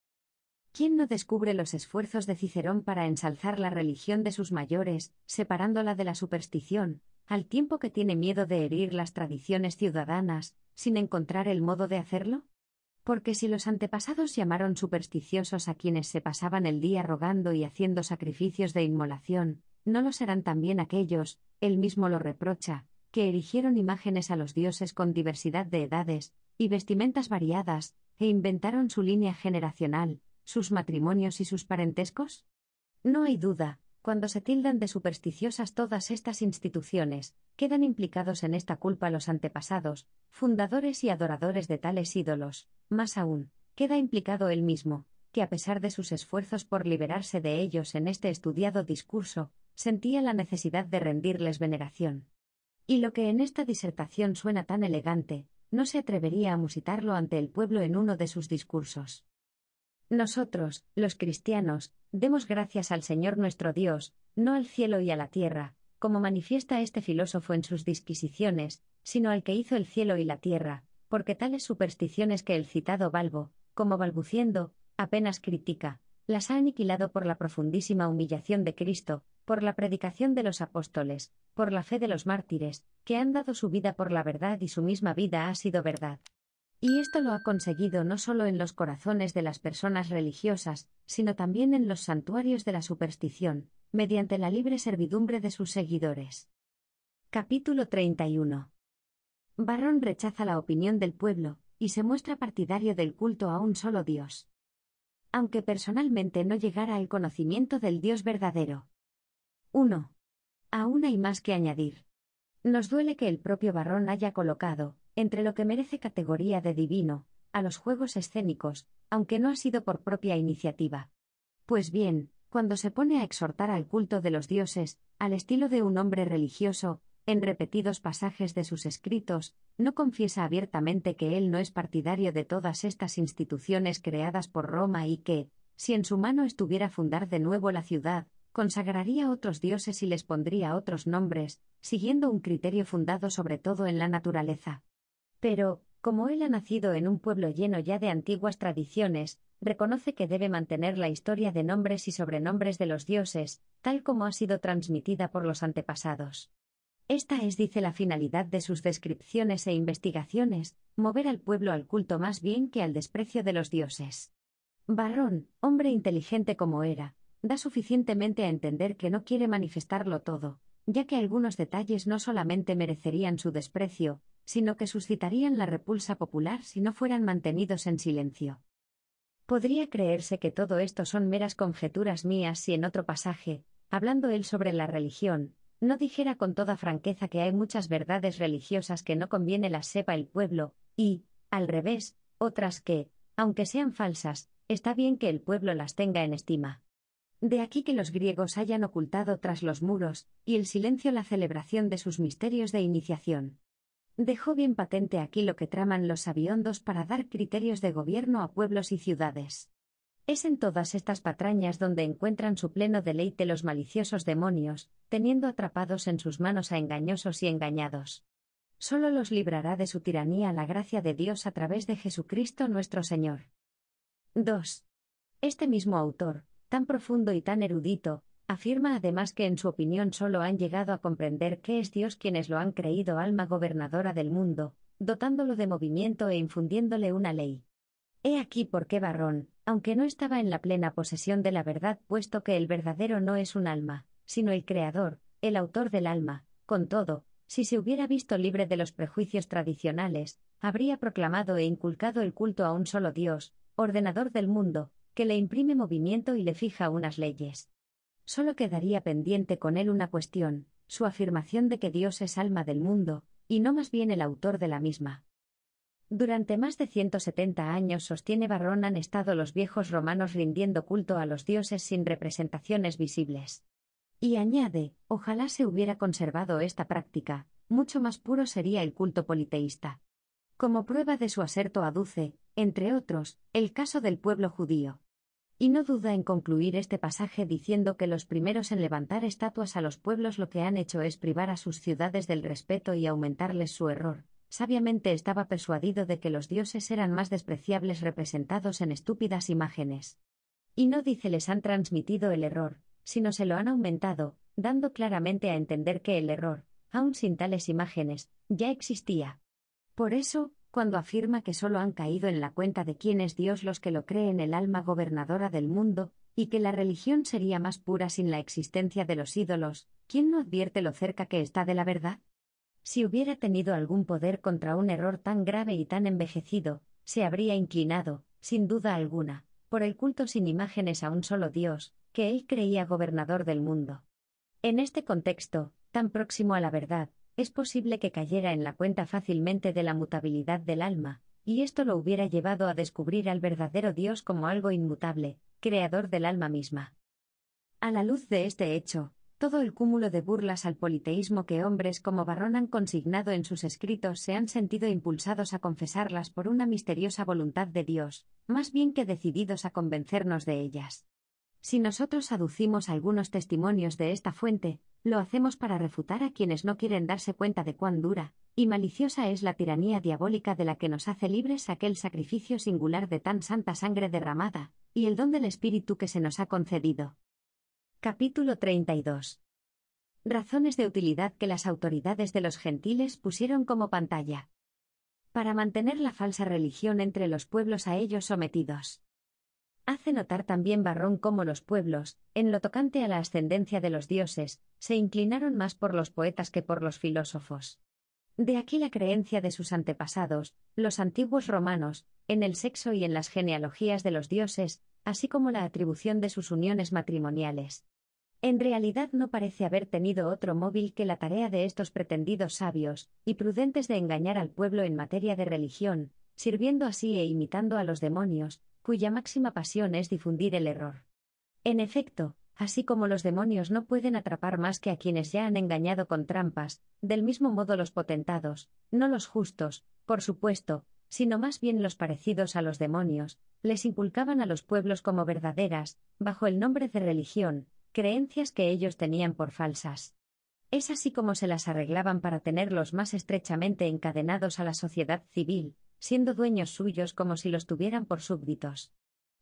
¿Quién no descubre los esfuerzos de Cicerón para ensalzar la religión de sus mayores, separándola de la superstición, al tiempo que tiene miedo de herir las tradiciones ciudadanas, sin encontrar el modo de hacerlo? Porque si los antepasados llamaron supersticiosos a quienes se pasaban el día rogando y haciendo sacrificios de inmolación, ¿no lo serán también aquellos, él mismo lo reprocha, que erigieron imágenes a los dioses con diversidad de edades, y vestimentas variadas, e inventaron su línea generacional, sus matrimonios y sus parentescos? No hay duda, cuando se tildan de supersticiosas todas estas instituciones, quedan implicados en esta culpa los antepasados, fundadores y adoradores de tales ídolos, más aún, queda implicado él mismo, que a pesar de sus esfuerzos por liberarse de ellos en este estudiado discurso, sentía la necesidad de rendirles veneración. Y lo que en esta disertación suena tan elegante, no se atrevería a musitarlo ante el pueblo en uno de sus discursos. Nosotros, los cristianos, demos gracias al Señor nuestro Dios, no al cielo y a la tierra, como manifiesta este filósofo en sus disquisiciones, sino al que hizo el cielo y la tierra, porque tales supersticiones que el citado Balbo, como balbuciendo, apenas critica, las ha aniquilado por la profundísima humillación de Cristo, por la predicación de los apóstoles, por la fe de los mártires, que han dado su vida por la verdad y su misma vida ha sido verdad. Y esto lo ha conseguido no solo en los corazones de las personas religiosas, sino también en los santuarios de la superstición, mediante la libre servidumbre de sus seguidores. Capítulo 31. Barrón rechaza la opinión del pueblo, y se muestra partidario del culto a un solo Dios. Aunque personalmente no llegara al conocimiento del Dios verdadero, 1. Aún hay más que añadir. Nos duele que el propio Barrón haya colocado, entre lo que merece categoría de divino, a los juegos escénicos, aunque no ha sido por propia iniciativa. Pues bien, cuando se pone a exhortar al culto de los dioses, al estilo de un hombre religioso, en repetidos pasajes de sus escritos, no confiesa abiertamente que él no es partidario de todas estas instituciones creadas por Roma y que, si en su mano estuviera fundar de nuevo la ciudad, consagraría otros dioses y les pondría otros nombres, siguiendo un criterio fundado sobre todo en la naturaleza. Pero, como él ha nacido en un pueblo lleno ya de antiguas tradiciones, reconoce que debe mantener la historia de nombres y sobrenombres de los dioses, tal como ha sido transmitida por los antepasados. Esta es, dice, la finalidad de sus descripciones e investigaciones, mover al pueblo al culto más bien que al desprecio de los dioses. Barrón, hombre inteligente como era, da suficientemente a entender que no quiere manifestarlo todo, ya que algunos detalles no solamente merecerían su desprecio, sino que suscitarían la repulsa popular si no fueran mantenidos en silencio. Podría creerse que todo esto son meras conjeturas mías si en otro pasaje, hablando él sobre la religión, no dijera con toda franqueza que hay muchas verdades religiosas que no conviene las sepa el pueblo, y, al revés, otras que, aunque sean falsas, está bien que el pueblo las tenga en estima. De aquí que los griegos hayan ocultado tras los muros y el silencio la celebración de sus misterios de iniciación. Dejó bien patente aquí lo que traman los sabiondos para dar criterios de gobierno a pueblos y ciudades. Es en todas estas patrañas donde encuentran su pleno deleite los maliciosos demonios, teniendo atrapados en sus manos a engañosos y engañados. Solo los librará de su tiranía la gracia de Dios a través de Jesucristo nuestro Señor. 2. Este mismo autor, tan profundo y tan erudito, afirma además que en su opinión solo han llegado a comprender que es Dios quienes lo han creído alma gobernadora del mundo, dotándolo de movimiento e infundiéndole una ley. He aquí por qué Barrón, aunque no estaba en la plena posesión de la verdad, puesto que el verdadero no es un alma, sino el creador, el autor del alma, con todo, si se hubiera visto libre de los prejuicios tradicionales, habría proclamado e inculcado el culto a un solo Dios, ordenador del mundo, que le imprime movimiento y le fija unas leyes. Solo quedaría pendiente con él una cuestión, su afirmación de que Dios es alma del mundo, y no más bien el autor de la misma. Durante más de 170 años sostiene Barrón han estado los viejos romanos rindiendo culto a los dioses sin representaciones visibles. Y añade, ojalá se hubiera conservado esta práctica, mucho más puro sería el culto politeísta. Como prueba de su aserto aduce, entre otros, el caso del pueblo judío. Y no duda en concluir este pasaje diciendo que los primeros en levantar estatuas a los pueblos lo que han hecho es privar a sus ciudades del respeto y aumentarles su error. Sabiamente estaba persuadido de que los dioses eran más despreciables representados en estúpidas imágenes. Y no dice les han transmitido el error, sino se lo han aumentado, dando claramente a entender que el error, aun sin tales imágenes, ya existía. Por eso, cuando afirma que solo han caído en la cuenta de quién es Dios los que lo creen el alma gobernadora del mundo, y que la religión sería más pura sin la existencia de los ídolos, ¿quién no advierte lo cerca que está de la verdad? Si hubiera tenido algún poder contra un error tan grave y tan envejecido, se habría inclinado, sin duda alguna, por el culto sin imágenes a un solo Dios, que él creía gobernador del mundo. En este contexto, tan próximo a la verdad, es posible que cayera en la cuenta fácilmente de la mutabilidad del alma, y esto lo hubiera llevado a descubrir al verdadero Dios como algo inmutable, creador del alma misma. A la luz de este hecho, todo el cúmulo de burlas al politeísmo que hombres como Barrón han consignado en sus escritos se han sentido impulsados a confesarlas por una misteriosa voluntad de Dios, más bien que decididos a convencernos de ellas. Si nosotros aducimos algunos testimonios de esta fuente, lo hacemos para refutar a quienes no quieren darse cuenta de cuán dura y maliciosa es la tiranía diabólica de la que nos hace libres aquel sacrificio singular de tan santa sangre derramada, y el don del Espíritu que se nos ha concedido. Capítulo 32. Razones de utilidad que las autoridades de los gentiles pusieron como pantalla. Para mantener la falsa religión entre los pueblos a ellos sometidos. Hace notar también Barrón cómo los pueblos, en lo tocante a la ascendencia de los dioses, se inclinaron más por los poetas que por los filósofos. De aquí la creencia de sus antepasados, los antiguos romanos, en el sexo y en las genealogías de los dioses, así como la atribución de sus uniones matrimoniales. En realidad no parece haber tenido otro móvil que la tarea de estos pretendidos sabios, y prudentes de engañar al pueblo en materia de religión, sirviendo así e imitando a los demonios, cuya máxima pasión es difundir el error. En efecto, así como los demonios no pueden atrapar más que a quienes ya han engañado con trampas, del mismo modo los potentados, no los justos, por supuesto, sino más bien los parecidos a los demonios, les inculcaban a los pueblos como verdaderas, bajo el nombre de religión, creencias que ellos tenían por falsas. Es así como se las arreglaban para tenerlos más estrechamente encadenados a la sociedad civil, siendo dueños suyos como si los tuvieran por súbditos.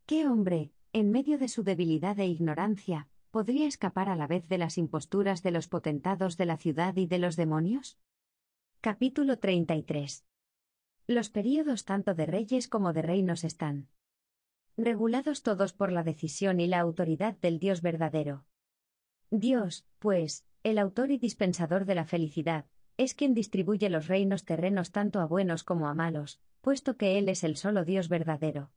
¿Qué hombre, en medio de su debilidad e ignorancia, podría escapar a la vez de las imposturas de los potentados de la ciudad y de los demonios? Capítulo 33. Los períodos tanto de reyes como de reinos están regulados todos por la decisión y la autoridad del Dios verdadero. Dios, pues, el autor y dispensador de la felicidad, es quien distribuye los reinos terrenos tanto a buenos como a malos, puesto que Él es el solo Dios verdadero.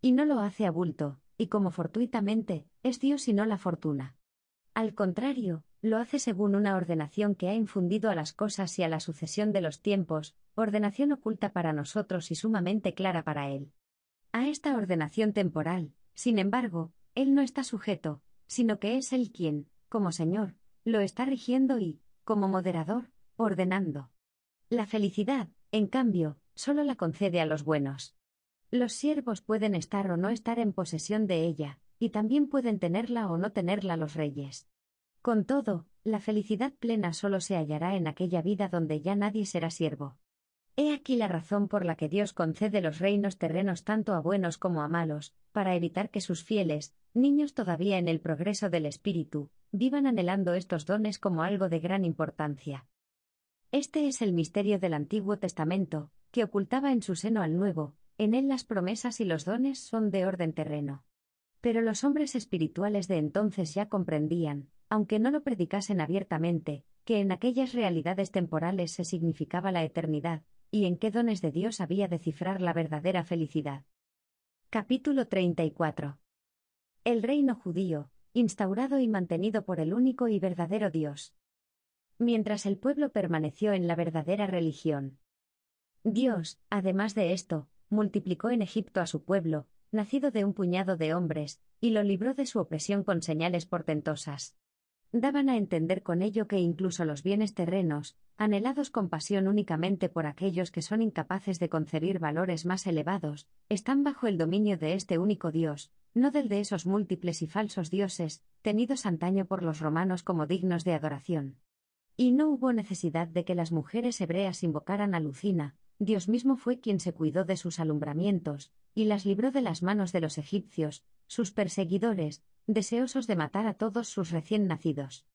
Y no lo hace a bulto, y como fortuitamente, es Dios y no la fortuna. Al contrario, lo hace según una ordenación que ha infundido a las cosas y a la sucesión de los tiempos, ordenación oculta para nosotros y sumamente clara para Él. A esta ordenación temporal, sin embargo, Él no está sujeto, sino que es Él quien, como Señor, lo está rigiendo y, como moderador, ordenando. La felicidad, en cambio, solo la concede a los buenos. Los siervos pueden estar o no estar en posesión de ella, y también pueden tenerla o no tenerla los reyes. Con todo, la felicidad plena solo se hallará en aquella vida donde ya nadie será siervo. He aquí la razón por la que Dios concede los reinos terrenos tanto a buenos como a malos, para evitar que sus fieles, niños todavía en el progreso del espíritu, vivan anhelando estos dones como algo de gran importancia. Este es el misterio del Antiguo Testamento, que ocultaba en su seno al nuevo, en él las promesas y los dones son de orden terreno. Pero los hombres espirituales de entonces ya comprendían, aunque no lo predicasen abiertamente, que en aquellas realidades temporales se significaba la eternidad, y en qué dones de Dios había de cifrar la verdadera felicidad. Capítulo 34. El reino judío, instaurado y mantenido por el único y verdadero Dios. Mientras el pueblo permaneció en la verdadera religión, Dios, además de esto, multiplicó en Egipto a su pueblo, nacido de un puñado de hombres, y lo libró de su opresión con señales portentosas. Daban a entender con ello que incluso los bienes terrenos, anhelados con pasión únicamente por aquellos que son incapaces de concebir valores más elevados, están bajo el dominio de este único Dios, no del de esos múltiples y falsos dioses, tenidos antaño por los romanos como dignos de adoración. Y no hubo necesidad de que las mujeres hebreas invocaran a Lucina, Dios mismo fue quien se cuidó de sus alumbramientos, y las libró de las manos de los egipcios, sus perseguidores, deseosos de matar a todos sus recién nacidos.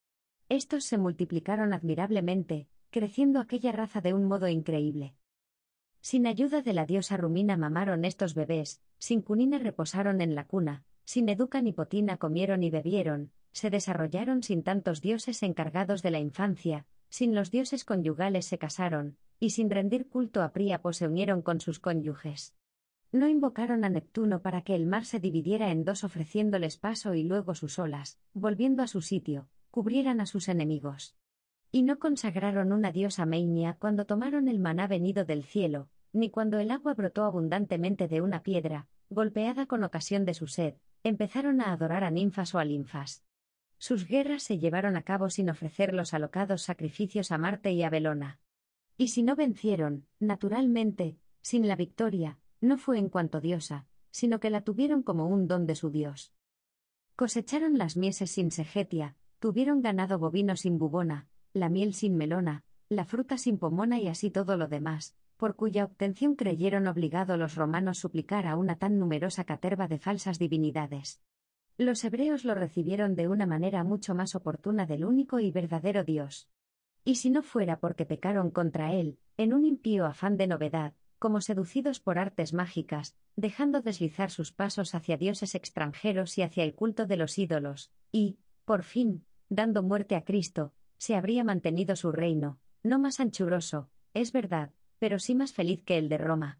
Estos se multiplicaron admirablemente, creciendo aquella raza de un modo increíble. Sin ayuda de la diosa Rumina mamaron estos bebés, sin cunina reposaron en la cuna, sin educa ni potina comieron y bebieron, se desarrollaron sin tantos dioses encargados de la infancia, sin los dioses conyugales se casaron, y sin rendir culto a Príapo se unieron con sus cónyuges. No invocaron a Neptuno para que el mar se dividiera en dos ofreciéndoles paso y luego sus olas, volviendo a su sitio, cubrieran a sus enemigos. Y no consagraron una diosa Meinia cuando tomaron el maná venido del cielo, ni cuando el agua brotó abundantemente de una piedra, golpeada con ocasión de su sed, empezaron a adorar a ninfas o a linfas. Sus guerras se llevaron a cabo sin ofrecer los alocados sacrificios a Marte y a Belona. Y si no vencieron, naturalmente, sin la victoria, no fue en cuanto diosa, sino que la tuvieron como un don de su dios. Cosecharon las mieses sin segetia, tuvieron ganado bovino sin bubona, la miel sin melona, la fruta sin pomona y así todo lo demás, por cuya obtención creyeron obligado los romanos suplicar a una tan numerosa caterva de falsas divinidades. Los hebreos lo recibieron de una manera mucho más oportuna del único y verdadero Dios y si no fuera porque pecaron contra él, en un impío afán de novedad, como seducidos por artes mágicas, dejando deslizar sus pasos hacia dioses extranjeros y hacia el culto de los ídolos, y, por fin, dando muerte a Cristo, se habría mantenido su reino, no más anchuroso, es verdad, pero sí más feliz que el de Roma.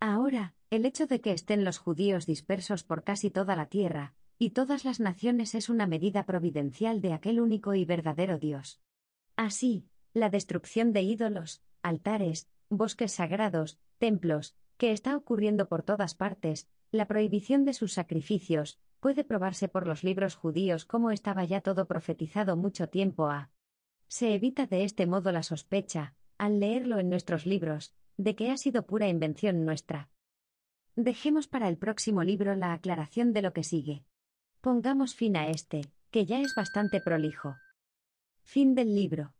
Ahora, el hecho de que estén los judíos dispersos por casi toda la tierra, y todas las naciones es una medida providencial de aquel único y verdadero Dios. Así, la destrucción de ídolos, altares, bosques sagrados, templos, que está ocurriendo por todas partes, la prohibición de sus sacrificios, puede probarse por los libros judíos como estaba ya todo profetizado mucho tiempo a. Se evita de este modo la sospecha, al leerlo en nuestros libros, de que ha sido pura invención nuestra. Dejemos para el próximo libro la aclaración de lo que sigue. Pongamos fin a este, que ya es bastante prolijo. Fin del libro.